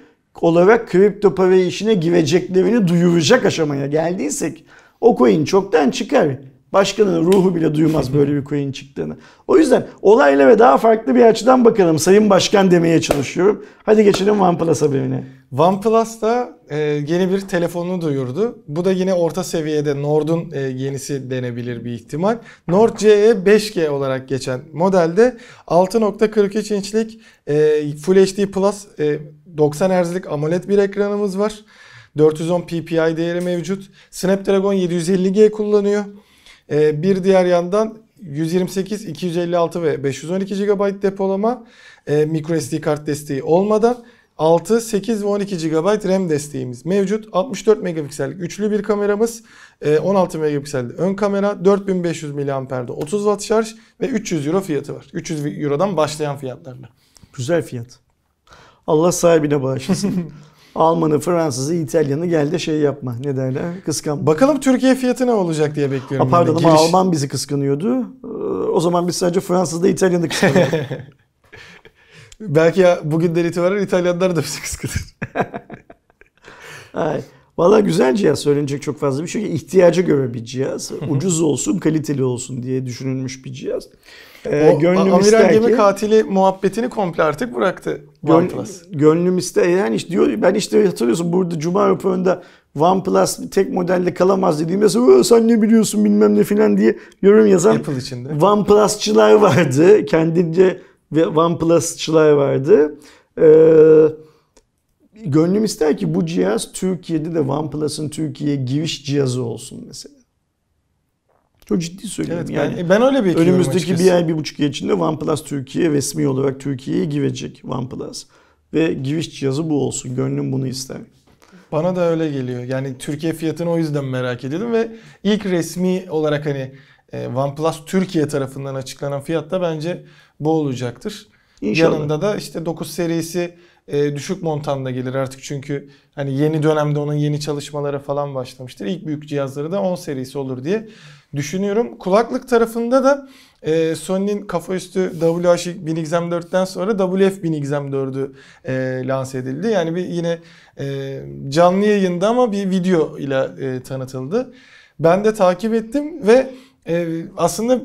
olarak kripto para işine gireceklerini duyuracak aşamaya geldiysek o coin çoktan çıkar. Başkanın ruhu bile duymaz böyle bir coin çıktığını. O yüzden olayla ve daha farklı bir açıdan bakalım. Sayın Başkan demeye çalışıyorum. Hadi geçelim OnePlus haberine. OnePlus da e, yeni bir telefonunu duyurdu. Bu da yine orta seviyede Nord'un e, yenisi denebilir bir ihtimal. Nord CE 5G olarak geçen modelde 6.43 inçlik e, Full HD Plus e, 90 Hz'lik AMOLED bir ekranımız var. 410 ppi değeri mevcut. Snapdragon 750G kullanıyor. E, bir diğer yandan 128, 256 ve 512 GB depolama e, microSD kart desteği olmadan 6, 8 ve 12 GB RAM desteğimiz mevcut. 64 megapiksellik üçlü bir kameramız. 16 e, megapikselde ön kamera. 4500 mAh'de 30 watt şarj ve 300 euro fiyatı var. 300 eurodan başlayan fiyatlarla. Güzel fiyat. Allah sahibine bağışlasın. (laughs) Almanı, Fransızı, İtalyanı gel de şey yapma. Ne derler? Kıskan. Bakalım Türkiye fiyatı ne olacak diye bekliyorum. Ha, pardon ama Alman bizi kıskanıyordu. Ee, o zaman biz sadece Fransız'da İtalyan'ı kıskanıyorduk. (laughs) Belki ya bugünden itibaren İtalyanlar da bizi kıskanır. (laughs) Ay, Valla güzel cihaz söylenecek çok fazla bir şey. ihtiyaca göre bir cihaz. Ucuz olsun, kaliteli olsun diye düşünülmüş bir cihaz. Ee, o, gönlüm amiral gemi ki, katili muhabbetini komple artık bıraktı OnePlus. Gön, gönlüm iste. E, yani işte diyor ben işte hatırlıyorsun burada Cuma raporunda OnePlus tek modelle kalamaz dediğimde sen ne biliyorsun bilmem ne filan diye yorum yazan Apple içinde. OnePlus'çılar vardı. Kendince ve OnePlus'çılar vardı. Ee, gönlüm ister ki bu cihaz Türkiye'de de OnePlus'ın Türkiye giriş cihazı olsun mesela. Çok ciddi söylüyorum. Evet, yani ben, ben öyle bir önümüzdeki bir ay bir buçuk ay içinde OnePlus Türkiye resmi olarak Türkiye'ye girecek OnePlus ve giriş cihazı bu olsun. Gönlüm bunu ister. Bana da öyle geliyor. Yani Türkiye fiyatını o yüzden merak ediyordum ve ilk resmi olarak hani e, OnePlus Türkiye tarafından açıklanan fiyatta bence bu olacaktır. İnşallah. Yanında da işte 9 serisi e, düşük montanda gelir artık çünkü hani yeni dönemde onun yeni çalışmaları falan başlamıştır. İlk büyük cihazları da 10 serisi olur diye düşünüyorum. Kulaklık tarafında da e, Sony'nin kafaüstü üstü WH1000XM4'ten sonra WF1000XM4'ü e, lanse edildi. Yani bir yine e, canlı yayında ama bir video ile e, tanıtıldı. Ben de takip ettim ve e, aslında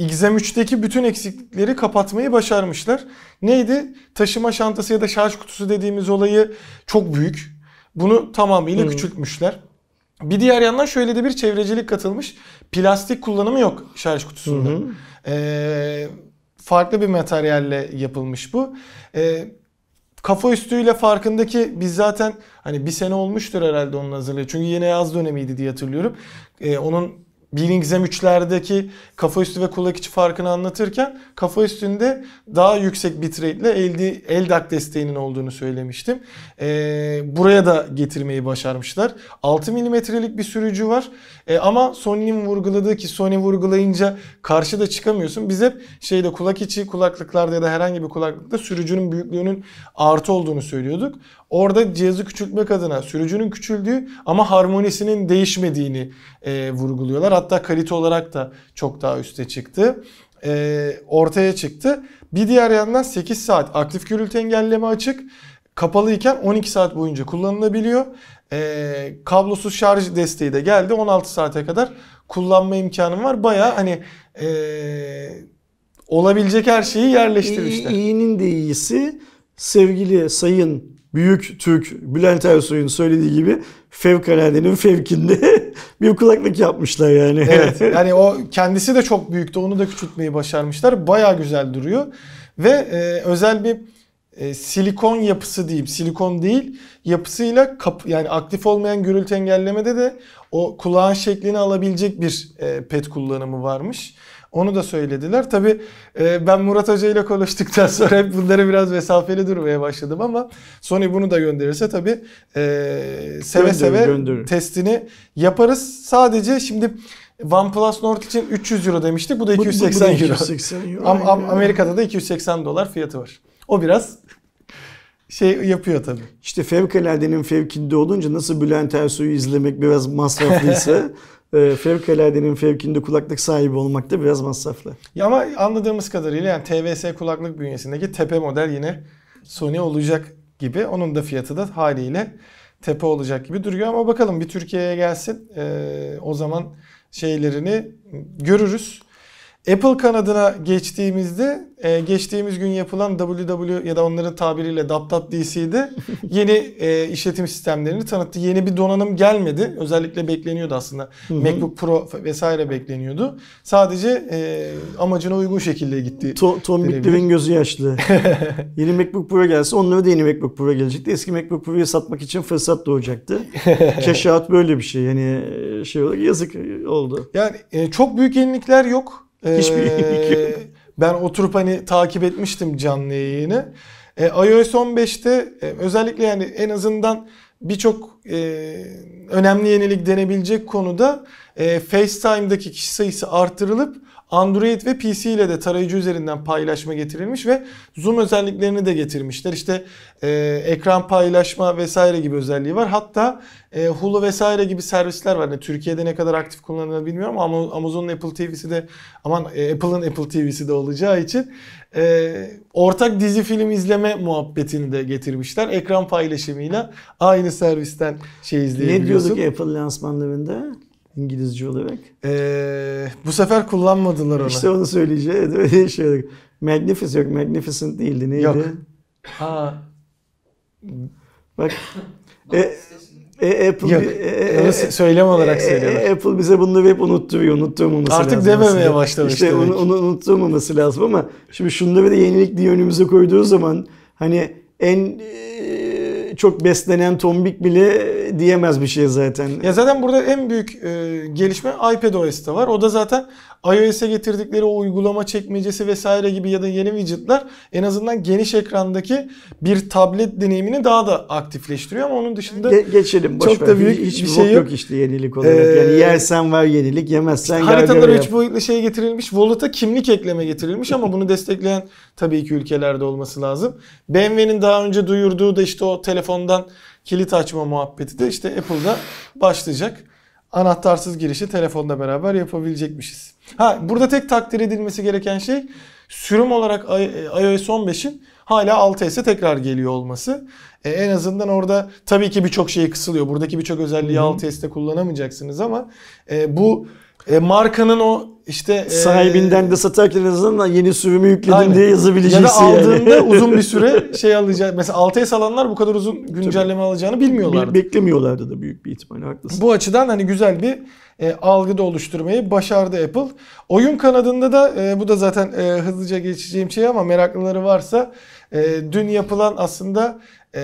XM3'teki bütün eksiklikleri kapatmayı başarmışlar. Neydi? Taşıma şantası ya da şarj kutusu dediğimiz olayı çok büyük. Bunu tamamıyla hmm. küçültmüşler. Bir diğer yandan şöyle de bir çevrecilik katılmış. Plastik kullanımı yok şarj kutusunda. Hı Ee, farklı bir materyalle yapılmış bu. Ee, kafa üstüyle farkındaki biz zaten hani bir sene olmuştur herhalde onun hazırlığı. Çünkü yine yaz dönemiydi diye hatırlıyorum. Ee, onun Billingsem 3'lerdeki kafa üstü ve kulak içi farkını anlatırken kafa üstünde daha yüksek bitrate ile el dak desteğinin olduğunu söylemiştim. Ee, buraya da getirmeyi başarmışlar. 6 milimetrelik bir sürücü var ee, ama Sony'nin vurguladığı ki Sony vurgulayınca karşıda çıkamıyorsun. Biz hep şeyde kulak içi kulaklıklarda ya da herhangi bir kulaklıkta sürücünün büyüklüğünün artı olduğunu söylüyorduk. Orada cihazı küçültmek adına sürücünün küçüldüğü ama harmonisinin değişmediğini e, vurguluyorlar. Hatta kalite olarak da çok daha üste çıktı. E, ortaya çıktı. Bir diğer yandan 8 saat aktif gürültü engelleme açık. Kapalı iken 12 saat boyunca kullanılabiliyor. E, kablosuz şarj desteği de geldi. 16 saate kadar kullanma imkanım var. Baya hani e, olabilecek her şeyi yerleştirmişler. İyinin de iyisi sevgili sayın Büyük Türk Bülent Ersoy'un söylediği gibi fevkaladenin fevkinde (laughs) bir kulaklık yapmışlar yani. Evet (laughs) yani o kendisi de çok büyüktü onu da küçültmeyi başarmışlar. Baya güzel duruyor ve e, özel bir e, silikon yapısı diyeyim silikon değil yapısıyla kap, yani aktif olmayan gürültü engellemede de o kulağın şeklini alabilecek bir e, pet kullanımı varmış. Onu da söylediler. Tabii e, ben Murat Hoca ile konuştuktan sonra hep bunlara biraz mesafeli durmaya başladım ama Sony bunu da gönderirse tabii e, seve seve gönderir. testini yaparız. Sadece şimdi OnePlus Nord için 300 euro demiştik. Bu da 280 euro. Amerika'da da 280 dolar fiyatı var. O biraz şey yapıyor tabii. İşte fevkaladenin fevkinde olunca nasıl Bülent Ersoy'u izlemek biraz masraflıysa (laughs) e, fevkaladenin fevkinde kulaklık sahibi olmak da biraz masraflı. Ya ama anladığımız kadarıyla yani TVS kulaklık bünyesindeki tepe model yine Sony olacak gibi. Onun da fiyatı da haliyle tepe olacak gibi duruyor ama bakalım bir Türkiye'ye gelsin. E, o zaman şeylerini görürüz. Apple kanadına geçtiğimizde e, geçtiğimiz gün yapılan WW e ya da onların tabiriyle DC'de (laughs) yeni e, işletim sistemlerini tanıttı. Yeni bir donanım gelmedi. Özellikle bekleniyordu aslında. Hı-hı. MacBook Pro vesaire bekleniyordu. Sadece e, amacına uygun şekilde gitti. To- Tom Bitlev'in gözü yaşlı. (laughs) yeni MacBook Pro gelse onlara da yeni MacBook Pro gelecekti. Eski MacBook Pro'yu satmak için fırsat doğacaktı. (laughs) Keşahat böyle bir şey. Yani e, şey olarak yazık oldu. Yani e, çok büyük yenilikler yok. Ee, Hiçbir ee, ben oturup hani takip etmiştim canlı yayını. E, iOS 15'te e, özellikle yani en azından birçok e, önemli yenilik denebilecek konuda e, FaceTime'daki kişi sayısı artırılıp Android ve PC ile de tarayıcı üzerinden paylaşma getirilmiş ve zoom özelliklerini de getirmişler. İşte e, ekran paylaşma vesaire gibi özelliği var. Hatta e, Hulu vesaire gibi servisler var. Yani Türkiye'de ne kadar aktif kullanılır bilmiyorum ama Amazon'un Apple TV'si de aman e, Apple'ın Apple TV'si de olacağı için e, ortak dizi film izleme muhabbetini de getirmişler. Ekran paylaşımıyla aynı servisten şey izleyebiliyorsun. Ne diyorduk Apple lansmanlarında? İngilizce olarak. Ee, bu sefer kullanmadılar onu. İşte onu söyleyeceğim. (laughs) Öyle şey. Magnificent yok. Magnificent değildi. Neydi? Yok. Ha. Bak. e, e, Apple Yok, e, e, söylem e, olarak e, söylüyorlar. E, Apple bize bunu hep unutturuyor. Unutturmaması Artık lazım. Artık dememeye başlamış İşte demek. onu, onu unutturmaması lazım ama şimdi şunları da yenilik diye önümüze koyduğu zaman hani en e, çok beslenen tombik bile diyemez bir şey zaten. Ya zaten burada en büyük e, gelişme iPadOS'ta var. O da zaten iOS'e getirdikleri o uygulama çekmecesi vesaire gibi ya da yeni widgetler en azından geniş ekrandaki bir tablet deneyimini daha da aktifleştiriyor ama onun dışında Ge- geçelim boş çok ver. da büyük hiç, hiçbir şey yok. yok işte yenilik olarak. Ee, yani yersen var yenilik, yemezsen işte haritalara üç boyutlu şey getirilmiş. Wallet'a kimlik ekleme getirilmiş ama bunu destekleyen tabii ki ülkelerde olması lazım. BMW'nin daha önce duyurduğu da işte o telefondan kilit açma muhabbeti de işte Apple'da başlayacak anahtarsız girişi telefonla beraber yapabilecekmişiz. Ha burada tek takdir edilmesi gereken şey sürüm olarak e, iOS 15'in hala 6s'e tekrar geliyor olması. E, en azından orada tabii ki birçok şey kısılıyor. Buradaki birçok özelliği 6s'te kullanamayacaksınız ama e, bu e, markanın o işte e, sahibinden e, de satarken en azından yeni sürümü yükledim aynen. diye yazabileceksin. Ya da aldığında yani. (laughs) uzun bir süre şey alacak. Mesela 6S alanlar bu kadar uzun güncelleme Tabii. alacağını bilmiyorlardı. Beklemiyorlardı da büyük bir ihtimalle haklısın. Bu açıdan hani güzel bir e, algı da oluşturmayı başardı Apple. Oyun kanadında da e, bu da zaten e, hızlıca geçeceğim şey ama meraklıları varsa e, dün yapılan aslında e,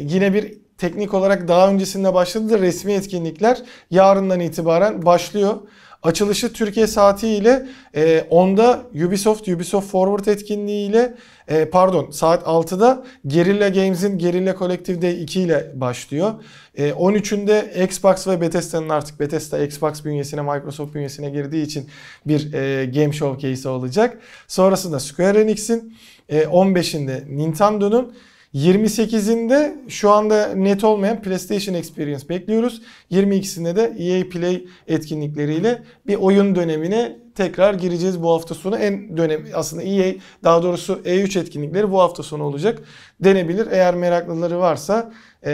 yine bir teknik olarak daha öncesinde başladı da resmi etkinlikler yarından itibaren başlıyor. Açılışı Türkiye saati ile e, 10'da Ubisoft, Ubisoft Forward etkinliği ile e, pardon saat 6'da Guerrilla Games'in Guerrilla Collective Day 2 ile başlıyor. E, 13'ünde Xbox ve Bethesda'nın artık Bethesda Xbox bünyesine Microsoft bünyesine girdiği için bir e, game showcase olacak. Sonrasında Square Enix'in e, 15'inde Nintendo'nun 28'inde şu anda net olmayan PlayStation Experience bekliyoruz. 22'sinde de EA Play etkinlikleriyle bir oyun dönemine tekrar gireceğiz bu hafta sonu. En dönem aslında EA daha doğrusu E3 etkinlikleri bu hafta sonu olacak denebilir. Eğer meraklıları varsa e,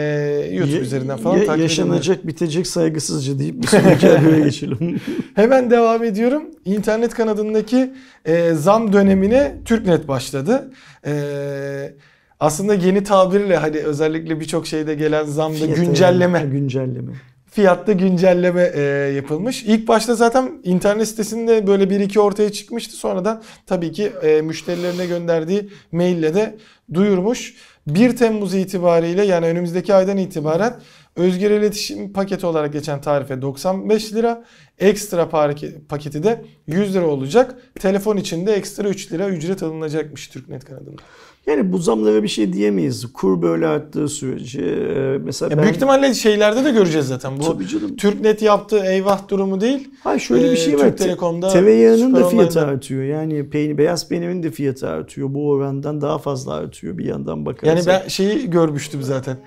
YouTube ya, üzerinden falan ya, takip Yaşanacak bitecek saygısızca deyip bir sonraki (laughs) habere geçelim. Hemen devam ediyorum. İnternet kanadındaki e, zam dönemine TürkNet başladı. Eee aslında yeni tabirle hani özellikle birçok şeyde gelen zamda Fiyatı güncelleme. Yani, güncelleme. Fiyatta güncelleme e, yapılmış. İlk başta zaten internet sitesinde böyle bir iki ortaya çıkmıştı. Sonradan tabii ki e, müşterilerine gönderdiği maille de duyurmuş. 1 Temmuz itibariyle yani önümüzdeki aydan itibaren özgür iletişim paketi olarak geçen tarife 95 lira. Ekstra paketi de 100 lira olacak. Telefon için de ekstra 3 lira ücret alınacakmış TürkNet kanadında. Yani bu zamla bir şey diyemeyiz. Kur böyle arttığı sürece e, mesela ya ben... Büyük ihtimalle şeylerde de göreceğiz zaten. Bu Tabii canım. TürkNet yaptı. eyvah durumu değil. Hayır şöyle bir ee, şey var. Türk Telekom'da TVYA'nın da fiyatı online'da. artıyor. Yani peynir, beyaz peynirin de fiyatı artıyor. Bu orandan daha fazla artıyor bir yandan bakarsan. Yani ben şeyi görmüştüm zaten.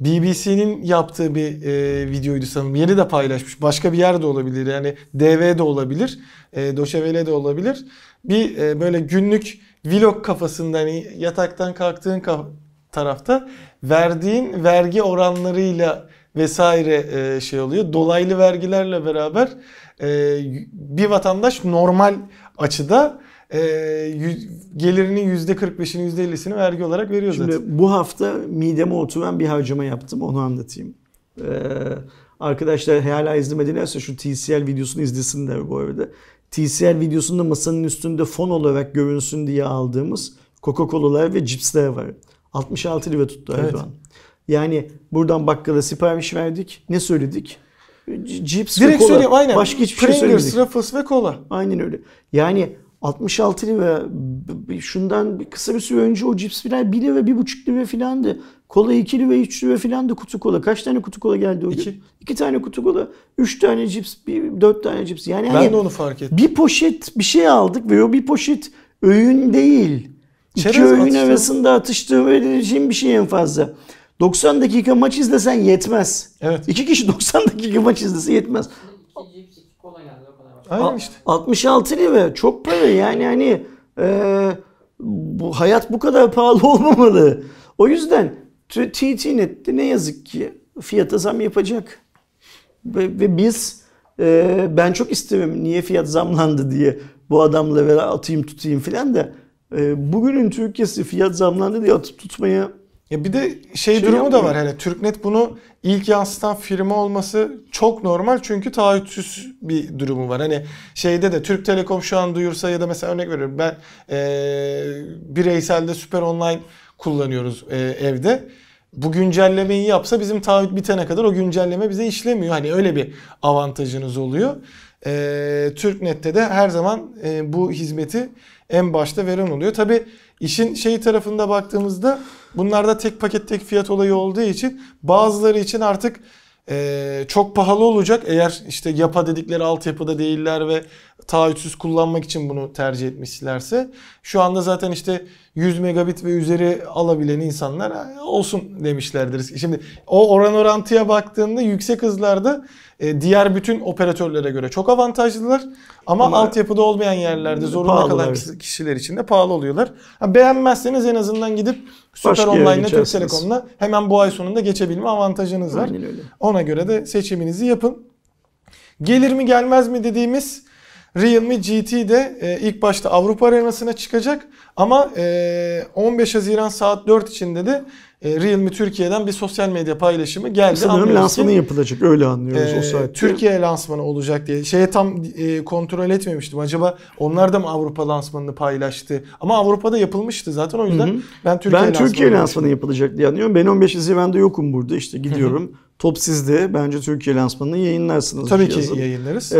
BBC'nin yaptığı bir e, videoydu sanırım. Yeni de paylaşmış. Başka bir yerde olabilir. Yani DV de olabilir. E, Doşevele de olabilir. Bir e, böyle günlük vlog kafasında hani yataktan kalktığın kaf tarafta verdiğin vergi oranlarıyla vesaire e, şey oluyor. Dolaylı vergilerle beraber e, bir vatandaş normal açıda e, yüz, gelirinin %45'ini %50'sini vergi olarak veriyor Şimdi zaten. Bu hafta mideme oturan bir harcama yaptım onu anlatayım. Ee, arkadaşlar hala izlemedilerse şu TCL videosunu izlesinler bu arada. TCL videosunda masanın üstünde fon olarak görünsün diye aldığımız Coca-Cola'lar ve cipsler var. 66 lira tuttu evet. Erdoğan. Yani buradan bakkala sipariş verdik. Ne söyledik? Cips Direkt ve kola. Söyleyeyim, aynen. Başka hiçbir şey Pringles, şey söylemedik. Ruffles ve kola. Aynen öyle. Yani 66 lira şundan kısa bir süre önce o cips filan 1 lira 1,5 lira filandı. Kola ikili ve üçlü ve filan da kutu kola. Kaç tane kutu kola geldi o İki. gün? İki tane kutu kola, üç tane cips, bir, dört tane cips. Yani ben hani de onu fark ettim. Bir poşet bir şey aldık ve o bir poşet öğün değil. Çerez İki öğün atıştım. arasında atıştığım edileceğim bir şey en fazla. 90 dakika maç izlesen yetmez. Evet. İki kişi 90 dakika maç izlese yetmez. Aynen işte. 66 lira çok para yani hani e, bu hayat bu kadar pahalı (laughs) olmamalı. O yüzden TTNet ne yazık ki fiyata zam yapacak. Ve, ve biz e, ben çok istemem niye fiyat zamlandı diye bu adamla vera atayım tutayım filan da e, bugünün Türkiye'si fiyat zamlandı diye atıp tutmaya ya bir de şey, şey durumu yapmıyor. da var hani Türknet bunu ilk yansıtan firma olması çok normal çünkü taahhütsüz bir durumu var. Hani şeyde de Türk Telekom şu an duyursa ya da mesela örnek veriyorum ben e, bireyselde Süper Online kullanıyoruz e, evde. Bu güncellemeyi yapsa bizim taahhüt bitene kadar o güncelleme bize işlemiyor. Hani öyle bir avantajınız oluyor. E, TürkNet'te de her zaman e, bu hizmeti en başta veren oluyor. Tabi işin şey tarafında baktığımızda bunlarda tek paket tek fiyat olayı olduğu için bazıları için artık ee, çok pahalı olacak eğer işte yapa dedikleri altyapıda değiller ve taahhütsüz kullanmak için bunu tercih etmişlerse. Şu anda zaten işte 100 megabit ve üzeri alabilen insanlar olsun demişlerdir. Şimdi o oran orantıya baktığında yüksek hızlarda e, diğer bütün operatörlere göre çok avantajlılar. Ama, ama altyapıda olmayan yerlerde zorunda kalan kişiler için de pahalı oluyorlar. beğenmezseniz en azından gidip Süper Online'la Türk Telekom'la hemen bu ay sonunda geçebilme avantajınız var. Ona göre de seçiminizi yapın. Gelir mi gelmez mi dediğimiz Realme GT de e, ilk başta Avrupa arenasına çıkacak ama e, 15 Haziran saat 4 içinde de e, Realme Türkiye'den bir sosyal medya paylaşımı geldi. Sanırım lansmanı yapılacak öyle anlıyoruz e, o saatte. Türkiye lansmanı olacak diye. Şeye tam e, kontrol etmemiştim. Acaba onlar da mı Avrupa lansmanını paylaştı? Ama Avrupa'da yapılmıştı zaten o yüzden Hı-hı. ben Türkiye ben lansmanı Türkiye lansmanı yapılacak diye anlıyorum. Ben 15 Haziran'da yokum burada işte gidiyorum. Hı-hı Top sizde. Bence Türkiye lansmanını yayınlarsınız. Tabii ki yayınlarız. Ee,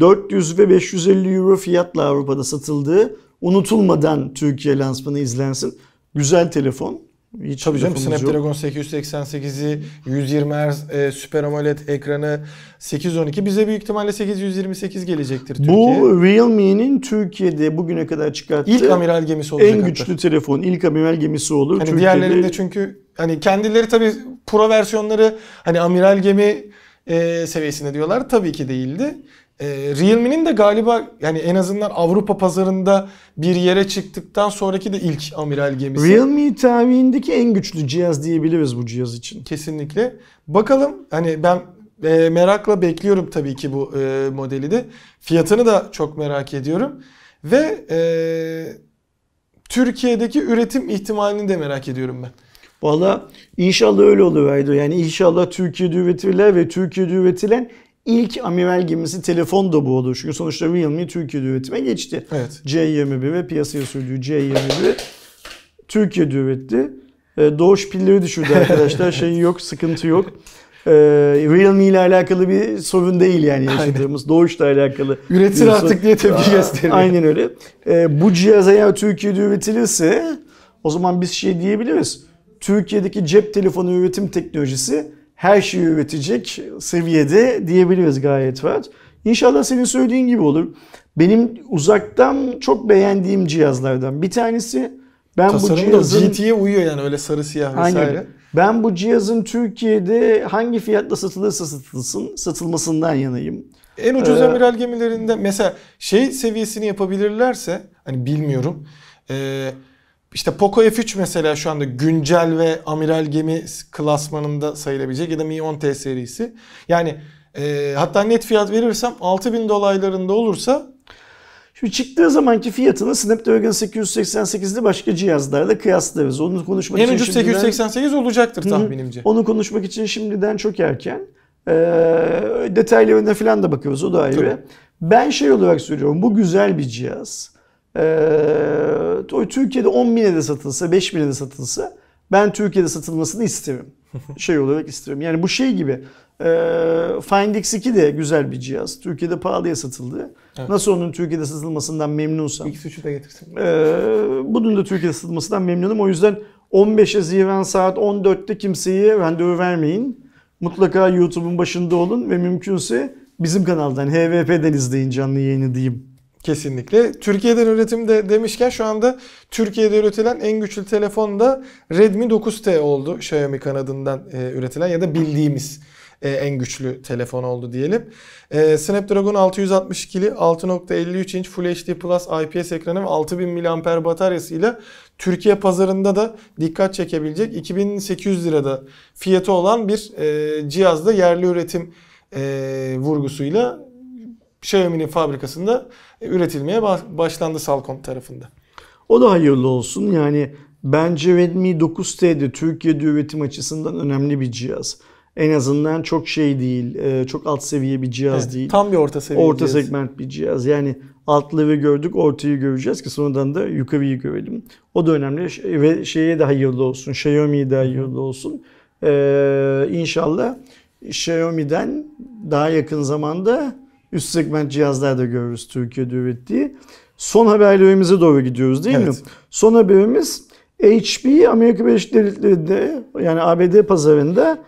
400 ve 550 euro fiyatla Avrupa'da satıldığı unutulmadan Türkiye lansmanı izlensin. Güzel telefon. Hiç Tabii canım Snapdragon 888'i 120 Hz e, Super AMOLED ekranı 812 bize büyük ihtimalle 828 gelecektir Türkiye. Bu Realme'nin Türkiye'de bugüne kadar çıkarttığı ilk amiral gemisi olacak. En güçlü hatta. telefon, ilk amiral gemisi olur. Hani diğerlerinde çünkü hani kendileri tabii pro versiyonları hani amiral gemi e, seviyesinde diyorlar. Tabii ki değildi. E, Realme'nin de galiba yani en azından Avrupa pazarında bir yere çıktıktan sonraki de ilk amiral gemisi. Realme tarihindeki en güçlü cihaz diyebiliriz bu cihaz için. Kesinlikle. Bakalım hani ben e, merakla bekliyorum tabii ki bu e, modeli de. Fiyatını da çok merak ediyorum. Ve e, Türkiye'deki üretim ihtimalini de merak ediyorum ben. Valla inşallah öyle oluverdi. Yani inşallah Türkiye'de üretilen ve Türkiye'de üretilen ilk amiral gemisi telefon da bu olur. Çünkü sonuçta Realme Türkiye'de üretime geçti. Evet. C21 ve piyasaya sürdüğü C21 Türkiye'de üretti. Ee, doğuş pilleri düşürdü (laughs) arkadaşlar. şey yok, sıkıntı yok. Ee, Realme ile alakalı bir sorun değil yani yaşadığımız. Aynen. Doğuşla alakalı. Üretir artık diye tepki gösteriyor. Aynen öyle. Ee, bu cihaz eğer Türkiye'de üretilirse o zaman biz şey diyebiliriz. Türkiye'deki cep telefonu üretim teknolojisi her şeyi üretecek seviyede diyebiliriz gayet var. İnşallah senin söylediğin gibi olur. Benim uzaktan çok beğendiğim cihazlardan bir tanesi ben Tasarım bu cihazın GT'ye uyuyor yani öyle sarı siyah vesaire. Aynen. Ben bu cihazın Türkiye'de hangi fiyatla satılırsa satılsın satılmasından yanayım. En ucuz ee, amiral gemilerinde mesela şey seviyesini yapabilirlerse hani bilmiyorum. Eee işte Poco F3 mesela şu anda güncel ve amiral gemi klasmanında sayılabilecek ya da Mi 10T serisi. Yani e, hatta net fiyat verirsem 6000 dolaylarında olursa Şimdi çıktığı zamanki fiyatını Snapdragon 888'li başka cihazlarla kıyaslarız. Onu konuşmak en için En ucuz 888 olacaktır tahminimce. Onu konuşmak için şimdiden çok erken. Ee, detaylarına falan da bakıyoruz o da ayrı. Tabii. Ben şey olarak söylüyorum bu güzel bir cihaz e, Türkiye'de 10 bine de satılsa, 5 bine de satılsa ben Türkiye'de satılmasını isterim. (laughs) şey olarak isterim. Yani bu şey gibi e, Find X2 de güzel bir cihaz. Türkiye'de pahalıya satıldı. Evet. Nasıl onun Türkiye'de satılmasından memnunsam. X3'ü de getirsin. E, bunun da Türkiye'de satılmasından memnunum. O yüzden 15 Haziran saat 14'te kimseye randevu vermeyin. Mutlaka YouTube'un başında olun ve mümkünse bizim kanaldan HVP'den izleyin canlı yayını diyeyim. Kesinlikle. Türkiye'den üretimde demişken şu anda Türkiye'de üretilen en güçlü telefon da Redmi 9T oldu. Xiaomi kanadından e, üretilen ya da bildiğimiz e, en güçlü telefon oldu diyelim. E, Snapdragon 662'li 6.53 inç Full HD Plus IPS ekranı ve 6000 mAh bataryasıyla Türkiye pazarında da dikkat çekebilecek 2800 lirada fiyatı olan bir e, cihazda yerli üretim e, vurgusuyla Xiaomi'nin fabrikasında e, üretilmeye başlandı Salcom tarafında. O da hayırlı olsun. Yani bence Redmi 9T de Türkiye'de üretim açısından önemli bir cihaz. En azından çok şey değil, e, çok alt seviye bir cihaz evet, değil. Tam bir orta seviye Orta cihaz. segment bir cihaz. Yani altları gördük, ortayı göreceğiz ki sonradan da yukarıyı görelim. O da önemli ve şeye de hayırlı olsun, Xiaomi'ye de hayırlı olsun. Ee, inşallah Xiaomi'den daha yakın zamanda üst segment cihazlar da görürüz Türkiye'de ürettiği. Son haberlerimize doğru gidiyoruz değil evet. mi? Son haberimiz HP Amerika Birleşik Devletleri'nde yani ABD pazarında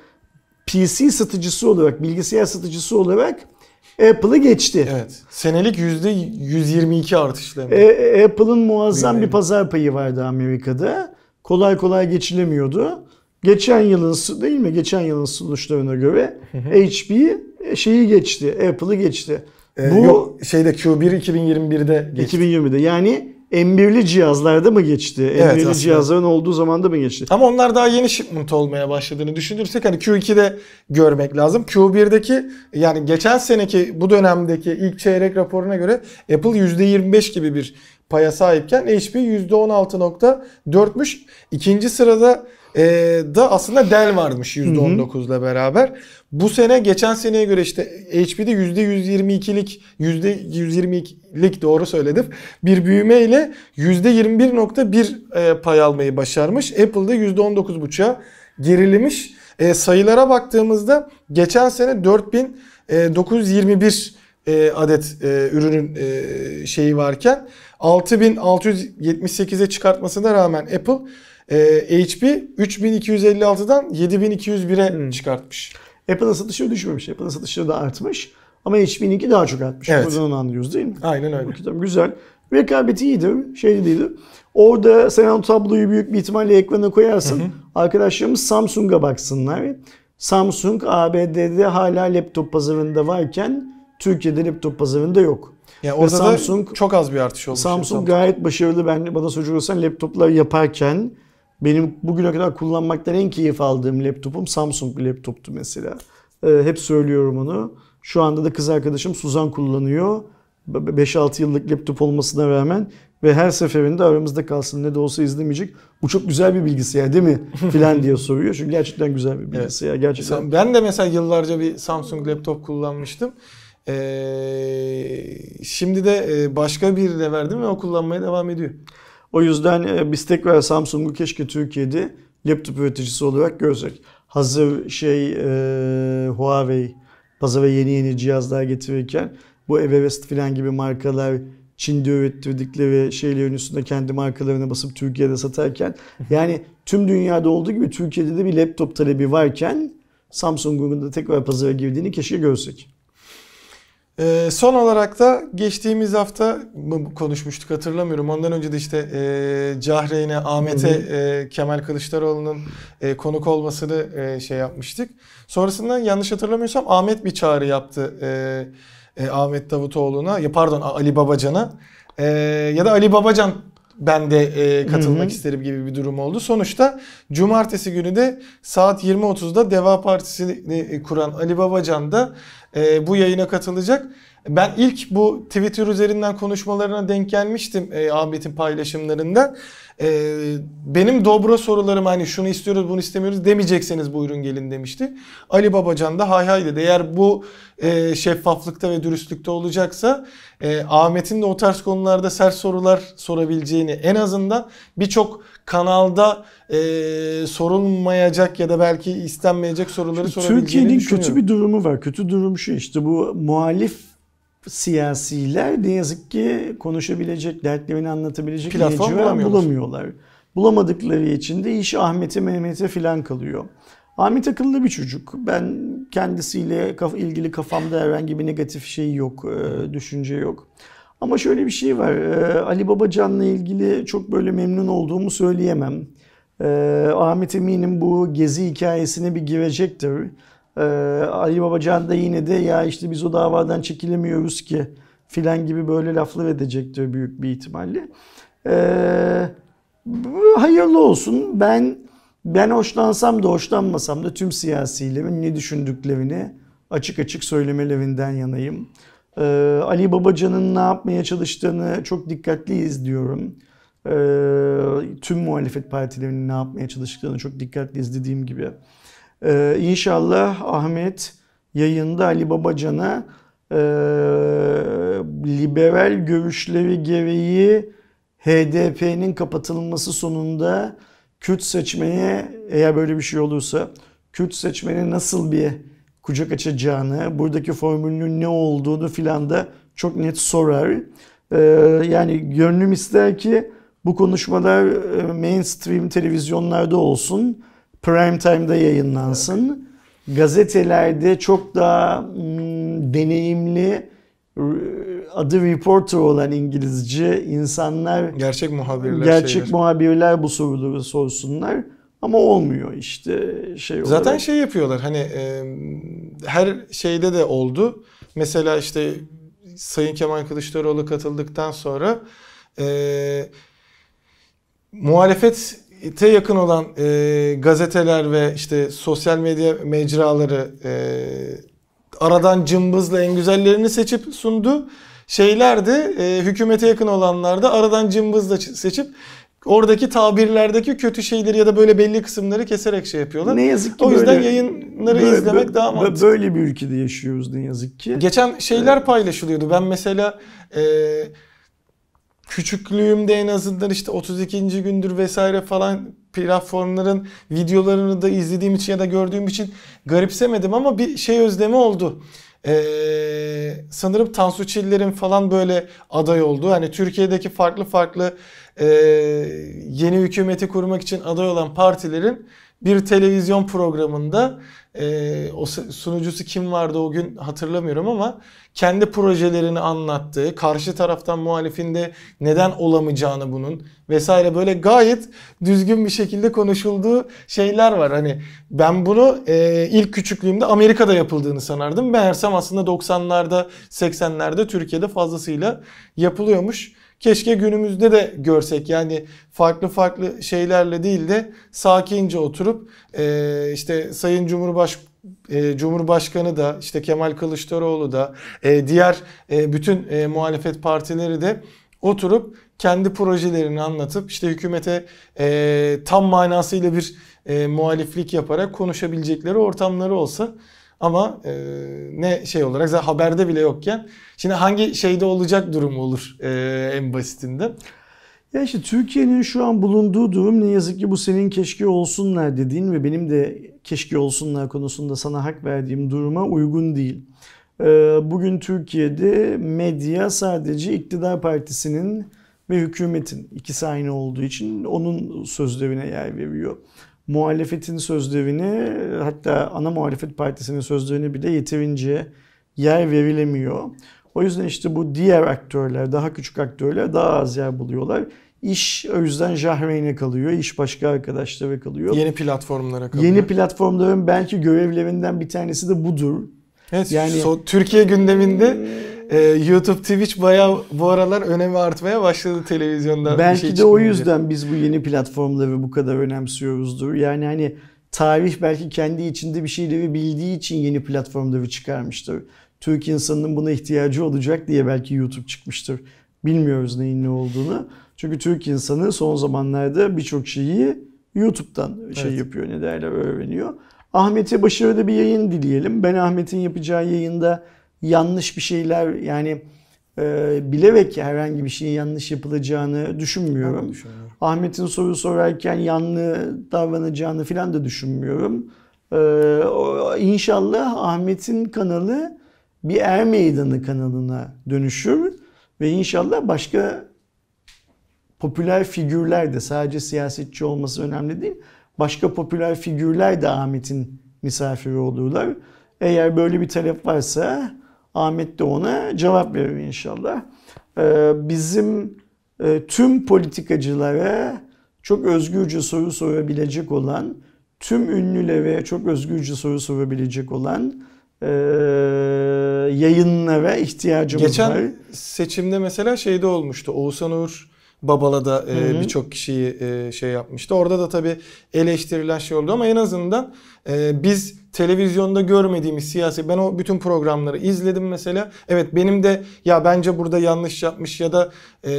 PC satıcısı olarak, bilgisayar satıcısı olarak Apple'ı geçti. Evet. Senelik %122 artışla. E, e, Apple'ın muazzam Bilmiyorum. bir pazar payı vardı Amerika'da. Kolay kolay geçilemiyordu. Geçen yılın değil mi? Geçen yılın sonuçlarına göre HP şeyi geçti, Apple'ı geçti. Ee, Bu yok, şeyde Q1 2021'de geçti. 2020'de. Yani M1'li cihazlarda mı geçti? Evet, M1'li aslında. cihazların olduğu zaman da mı geçti? Ama onlar daha yeni shipment olmaya başladığını düşünürsek hani Q2'de görmek lazım. Q1'deki yani geçen seneki bu dönemdeki ilk çeyrek raporuna göre Apple %25 gibi bir paya sahipken HP %16.4'müş. İkinci sırada e, da aslında Dell varmış %19'la beraber. Bu sene geçen seneye göre işte HP'de %122'lik %122'lik doğru söyledim. Bir büyüme ile %21.1 e, pay almayı başarmış. Apple'da %19.5'a gerilemiş. E, sayılara baktığımızda geçen sene 4921 e, e, adet e, ürünün e, şeyi varken 6678'e çıkartmasına rağmen Apple e, HP 3256'dan 7201'e hmm. çıkartmış. Apple'ın satışı düşmemiş. Apple'ın satışı da artmış. Ama HP'ninki daha çok artmış. Evet. Buradan anlıyoruz değil mi? Aynen öyle. Bu kitap güzel. Rekabeti iyidir. Şey değildi. Orada sen tabloyu büyük bir ihtimalle ekrana koyarsın. Hı Arkadaşlarımız Samsung'a baksınlar. Samsung ABD'de hala laptop pazarında varken Türkiye'de laptop pazarında yok. Yani orada Samsung, da çok az bir artış olmuş. Samsung, Samsung gayet başarılı. Ben bana soracak laptoplar yaparken benim bugüne kadar kullanmaktan en keyif aldığım laptopum Samsung bir laptoptu mesela. Ee, hep söylüyorum onu. Şu anda da kız arkadaşım Suzan kullanıyor. 5-6 yıllık laptop olmasına rağmen ve her seferinde aramızda kalsın ne de olsa izlemeyecek. Bu çok güzel bir bilgisayar değil mi? (laughs) filan diye soruyor. Çünkü gerçekten güzel bir bilgisayar. Evet. Gerçekten. Ben de mesela yıllarca bir Samsung laptop kullanmıştım. Ee, şimdi de e, başka bir de verdim ve o kullanmaya devam ediyor. O yüzden e, Bistek ve Samsung'u keşke Türkiye'de laptop üreticisi olarak görsek. Hazır şey e, Huawei pazara yeni yeni cihazlar getirirken bu Everest filan gibi markalar Çin'de ürettirdikleri şeylerin üstünde kendi markalarını basıp Türkiye'de satarken yani tüm dünyada olduğu gibi Türkiye'de de bir laptop talebi varken Samsung'un da tekrar pazara girdiğini keşke görsek. Ee, son olarak da geçtiğimiz hafta mı konuşmuştuk hatırlamıyorum. Ondan önce de işte e, Cahreyn'e, Ahmet'e e, Kemal Kılıçdaroğlu'nun e, konuk olmasını e, şey yapmıştık. Sonrasında yanlış hatırlamıyorsam Ahmet bir çağrı yaptı e, e, Ahmet Davutoğlu'na. Ya pardon Ali Babacan'a. E, ya da Ali Babacan ben de e, katılmak Hı-hı. isterim gibi bir durum oldu. Sonuçta cumartesi günü de saat 20.30'da Deva Partisi'ni e, kuran Ali Babacan da e, bu yayına katılacak. Ben ilk bu Twitter üzerinden konuşmalarına denk gelmiştim e, Ahmet'in paylaşımlarında. E, benim dobra sorularım hani şunu istiyoruz bunu istemiyoruz demeyecekseniz buyurun gelin demişti. Ali Babacan da hay hay dedi. Eğer bu e, şeffaflıkta ve dürüstlükte olacaksa e, Ahmet'in de o tarz konularda sert sorular sorabileceğini en azından birçok kanalda e, sorulmayacak ya da belki istenmeyecek soruları sorabileceğini Türkiye'nin kötü bir durumu var. Kötü durum şu işte bu muhalif siyasiler ne yazık ki konuşabilecek, dertlerini anlatabilecek platform bulamıyorlar. bulamıyorlar. Bulamadıkları için de iş Ahmet'e Mehmet'e filan kalıyor. Ahmet akıllı bir çocuk. Ben kendisiyle ilgili kafamda herhangi bir negatif şey yok, düşünce yok. Ama şöyle bir şey var. Ee, Ali Babacan'la ilgili çok böyle memnun olduğumu söyleyemem. Ee, Ahmet Emin'in bu gezi hikayesine bir girecektir. Ee, Ali Babacan da yine de ya işte biz o davadan çekilemiyoruz ki filan gibi böyle laflar edecektir büyük bir ihtimalle. Ee, hayırlı olsun. Ben ben hoşlansam da hoşlanmasam da tüm siyasilerin ne düşündüklerini açık açık söylemelerinden yanayım. Ee, Ali Babacan'ın ne yapmaya çalıştığını çok dikkatli izliyorum. Ee, tüm muhalefet partilerinin ne yapmaya çalıştığını çok dikkatli izlediğim gibi. Ee, inşallah Ahmet yayında Ali Babacan'a e, liberal görüşleri gereği HDP'nin kapatılması sonunda Kürt seçmeye eğer böyle bir şey olursa Kürt seçmeni nasıl bir kucak açacağını, buradaki formülünün ne olduğunu filan da çok net sorar. Ee, yani gönlüm ister ki bu konuşmalar e, mainstream televizyonlarda olsun, prime time'da yayınlansın. Gazetelerde çok daha hmm, deneyimli adı reporter olan İngilizce insanlar gerçek muhabirler gerçek şeyler. muhabirler bu soruları sorsunlar. Ama olmuyor işte şey olarak. Zaten şey yapıyorlar hani e, her şeyde de oldu. Mesela işte Sayın Kemal Kılıçdaroğlu katıldıktan sonra e, muhalefete yakın olan e, gazeteler ve işte sosyal medya mecraları e, aradan cımbızla en güzellerini seçip sundu. Şeyler de e, hükümete yakın olanlar da aradan cımbızla seçip oradaki tabirlerdeki kötü şeyleri ya da böyle belli kısımları keserek şey yapıyorlar. Ne yazık ki O yüzden böyle, yayınları böyle, izlemek böyle, daha mantıklı. Böyle bir ülkede yaşıyoruz ne yazık ki. Geçen şeyler evet. paylaşılıyordu. Ben mesela e, küçüklüğümde en azından işte 32. gündür vesaire falan platformların videolarını da izlediğim için ya da gördüğüm için garipsemedim ama bir şey özlemi oldu. Ee, sanırım Tansu Çiller'in falan böyle aday olduğu hani Türkiye'deki farklı farklı e, yeni hükümeti kurmak için aday olan partilerin bir televizyon programında e, o sunucusu kim vardı o gün hatırlamıyorum ama kendi projelerini anlattığı, karşı taraftan muhalifinde neden olamayacağını bunun vesaire böyle gayet düzgün bir şekilde konuşulduğu şeyler var. Hani ben bunu e, ilk küçüklüğümde Amerika'da yapıldığını sanardım. Meğersem aslında 90'larda 80'lerde Türkiye'de fazlasıyla yapılıyormuş. Keşke günümüzde de görsek yani farklı farklı şeylerle değil de sakince oturup e, işte Sayın Cumhurbaş e, Cumhurbaşkanı da işte Kemal Kılıçdaroğlu da e, diğer e, bütün e, muhalefet partileri de oturup kendi projelerini anlatıp işte hükümete e, tam manasıyla bir e, muhaliflik yaparak konuşabilecekleri ortamları olsa ama e, ne şey olarak zaten haberde bile yokken şimdi hangi şeyde olacak durumu olur e, en basitinde. Ya işte Türkiye'nin şu an bulunduğu durum ne yazık ki bu senin keşke olsunlar dediğin ve benim de keşke olsunlar konusunda sana hak verdiğim duruma uygun değil. E, bugün Türkiye'de medya sadece iktidar partisinin ve hükümetin ikisi aynı olduğu için onun sözlerine yer veriyor muhalefetin sözlerini hatta ana muhalefet partisinin sözlerini bile yeterince yer verilemiyor. O yüzden işte bu diğer aktörler, daha küçük aktörler daha az yer buluyorlar. İş o yüzden Jahreyn'e kalıyor. iş başka arkadaşlara kalıyor. Yeni platformlara kalıyor. Yeni platformların belki görevlerinden bir tanesi de budur. Evet, yani so, Türkiye gündeminde ee, ee, YouTube, Twitch baya bu aralar önemi artmaya başladı televizyonda. Belki şey de o yüzden biz bu yeni platformları bu kadar önemsiyoruzdur. Yani hani tarih belki kendi içinde bir şeyleri bildiği için yeni platformları çıkarmıştır. Türk insanının buna ihtiyacı olacak diye belki YouTube çıkmıştır. Bilmiyoruz neyin ne olduğunu. Çünkü Türk insanı son zamanlarda birçok şeyi YouTube'dan şey evet. şey yapıyor ne derler öğreniyor. Ahmet'e başarılı bir yayın dileyelim. Ben Ahmet'in yapacağı yayında yanlış bir şeyler yani e, bilerek herhangi bir şeyin yanlış yapılacağını düşünmüyorum. düşünmüyorum. Ahmet'in soru sorarken yanlı davranacağını filan da düşünmüyorum. Ee, inşallah Ahmet'in kanalı bir er meydanı kanalına dönüşür ve inşallah başka popüler figürler de sadece siyasetçi olması önemli değil. Başka popüler figürler de Ahmet'in misafiri olurlar. Eğer böyle bir talep varsa Ahmet de ona cevap verir inşallah. Ee, bizim e, tüm politikacılara çok özgürce soru sorabilecek olan, tüm ünlülere çok özgürce soru sorabilecek olan e, yayınlara ihtiyacımız Geçen var. Geçen seçimde mesela şeyde olmuştu. Oğuzhan Uğur Babala da e, birçok kişiyi e, şey yapmıştı. Orada da tabii eleştiriler şey oldu ama en azından ee, biz televizyonda görmediğimiz siyasi ben o bütün programları izledim mesela. Evet benim de ya bence burada yanlış yapmış ya da e,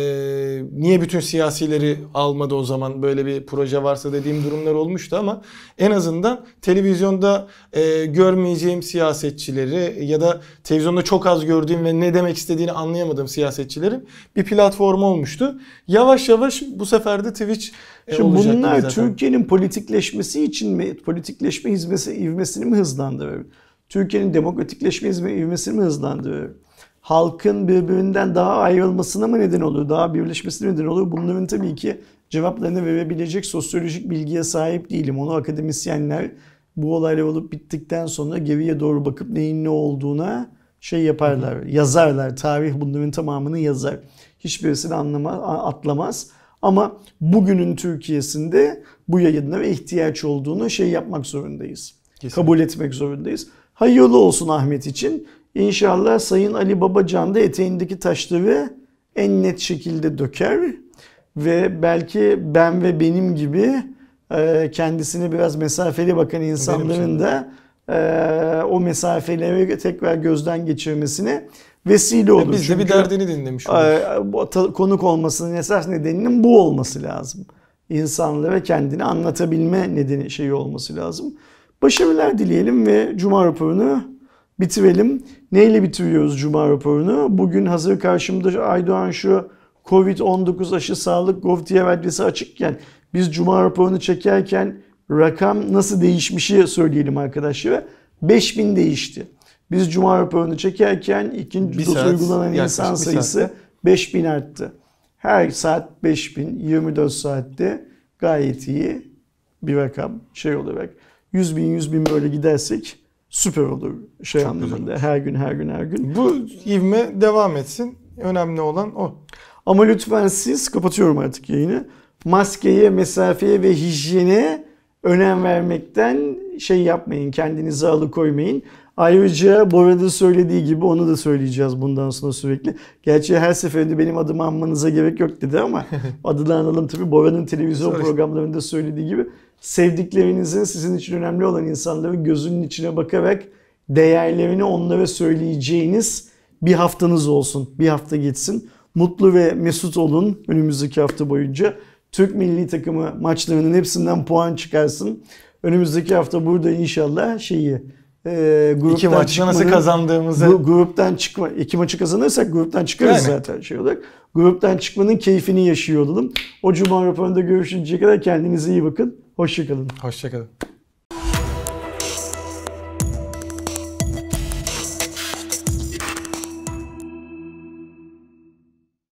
niye bütün siyasileri almadı o zaman böyle bir proje varsa dediğim durumlar olmuştu ama en azından televizyonda e, görmeyeceğim siyasetçileri ya da televizyonda çok az gördüğüm ve ne demek istediğini anlayamadığım siyasetçilerin bir platformu olmuştu. Yavaş yavaş bu sefer de Twitch e, Şimdi olacak bunlar Türkiye'nin politikleşmesi için mi, politikleşme hizmesi, ivmesini mi hızlandırır? Türkiye'nin demokratikleşme hizme, ivmesini mi hızlandırır? Halkın birbirinden daha ayrılmasına mı neden oluyor, Daha birleşmesine neden oluyor? Bunların tabii ki cevaplarını verebilecek sosyolojik bilgiye sahip değilim. Onu akademisyenler bu olaylar olup bittikten sonra geriye doğru bakıp neyin ne olduğuna şey yaparlar, yazarlar. Tarih bunların tamamını yazar. Hiçbirisini anlamaz, atlamaz. Ama bugünün Türkiye'sinde bu ve ihtiyaç olduğunu şey yapmak zorundayız. Kesinlikle. Kabul etmek zorundayız. Hayırlı olsun Ahmet için. İnşallah Sayın Ali Babacan da eteğindeki taşları en net şekilde döker ve belki ben ve benim gibi e, kendisine biraz mesafeli bakan insanların da e, o mesafeleri tekrar gözden geçirmesini vesile e, olur. E biz de bir derdini dinlemiş oluruz. Konuk olmasının esas nedeninin bu olması lazım. İnsanlara kendini anlatabilme nedeni şeyi olması lazım. Başarılar dileyelim ve Cuma raporunu bitirelim. Neyle bitiriyoruz Cuma raporunu? Bugün hazır karşımda Aydoğan şu Covid-19 aşı sağlık gov diye adresi açıkken biz Cuma raporunu çekerken rakam nasıl değişmişi söyleyelim arkadaşlara. 5000 değişti. Biz Cuma raporunu çekerken ikinci bir doz saat, uygulanan insan sayısı 5000 arttı. Her saat 5000, 24 saatte gayet iyi bir rakam şey olarak. 100 bin 100 bin böyle gidersek süper olur şey Çok anlamında. Güzel. Her gün her gün her gün. Bu ivme devam etsin. Önemli olan o. Ama lütfen siz kapatıyorum artık yayını. Maskeye, mesafeye ve hijyene önem vermekten şey yapmayın. Kendinizi alıkoymayın. Ayrıca Bora'nın söylediği gibi onu da söyleyeceğiz bundan sonra sürekli. Gerçi her seferinde benim adımı anmanıza gerek yok dedi ama (laughs) adını analım tabi Bora'nın televizyon programlarında söylediği gibi sevdiklerinizin sizin için önemli olan insanların gözünün içine bakarak değerlerini onlara söyleyeceğiniz bir haftanız olsun. Bir hafta geçsin. Mutlu ve mesut olun önümüzdeki hafta boyunca. Türk milli takımı maçlarının hepsinden puan çıkarsın. Önümüzdeki hafta burada inşallah şeyi e, gruptan iki maçta nasıl kazandığımızı. Gru, gruptan çıkma, iki maçı kazanırsak gruptan çıkarız yani. zaten şey olarak. Gruptan çıkmanın keyfini yaşıyor olalım. O cuma raporunda görüşünceye kadar kendinize iyi bakın. Hoşçakalın. Hoşçakalın.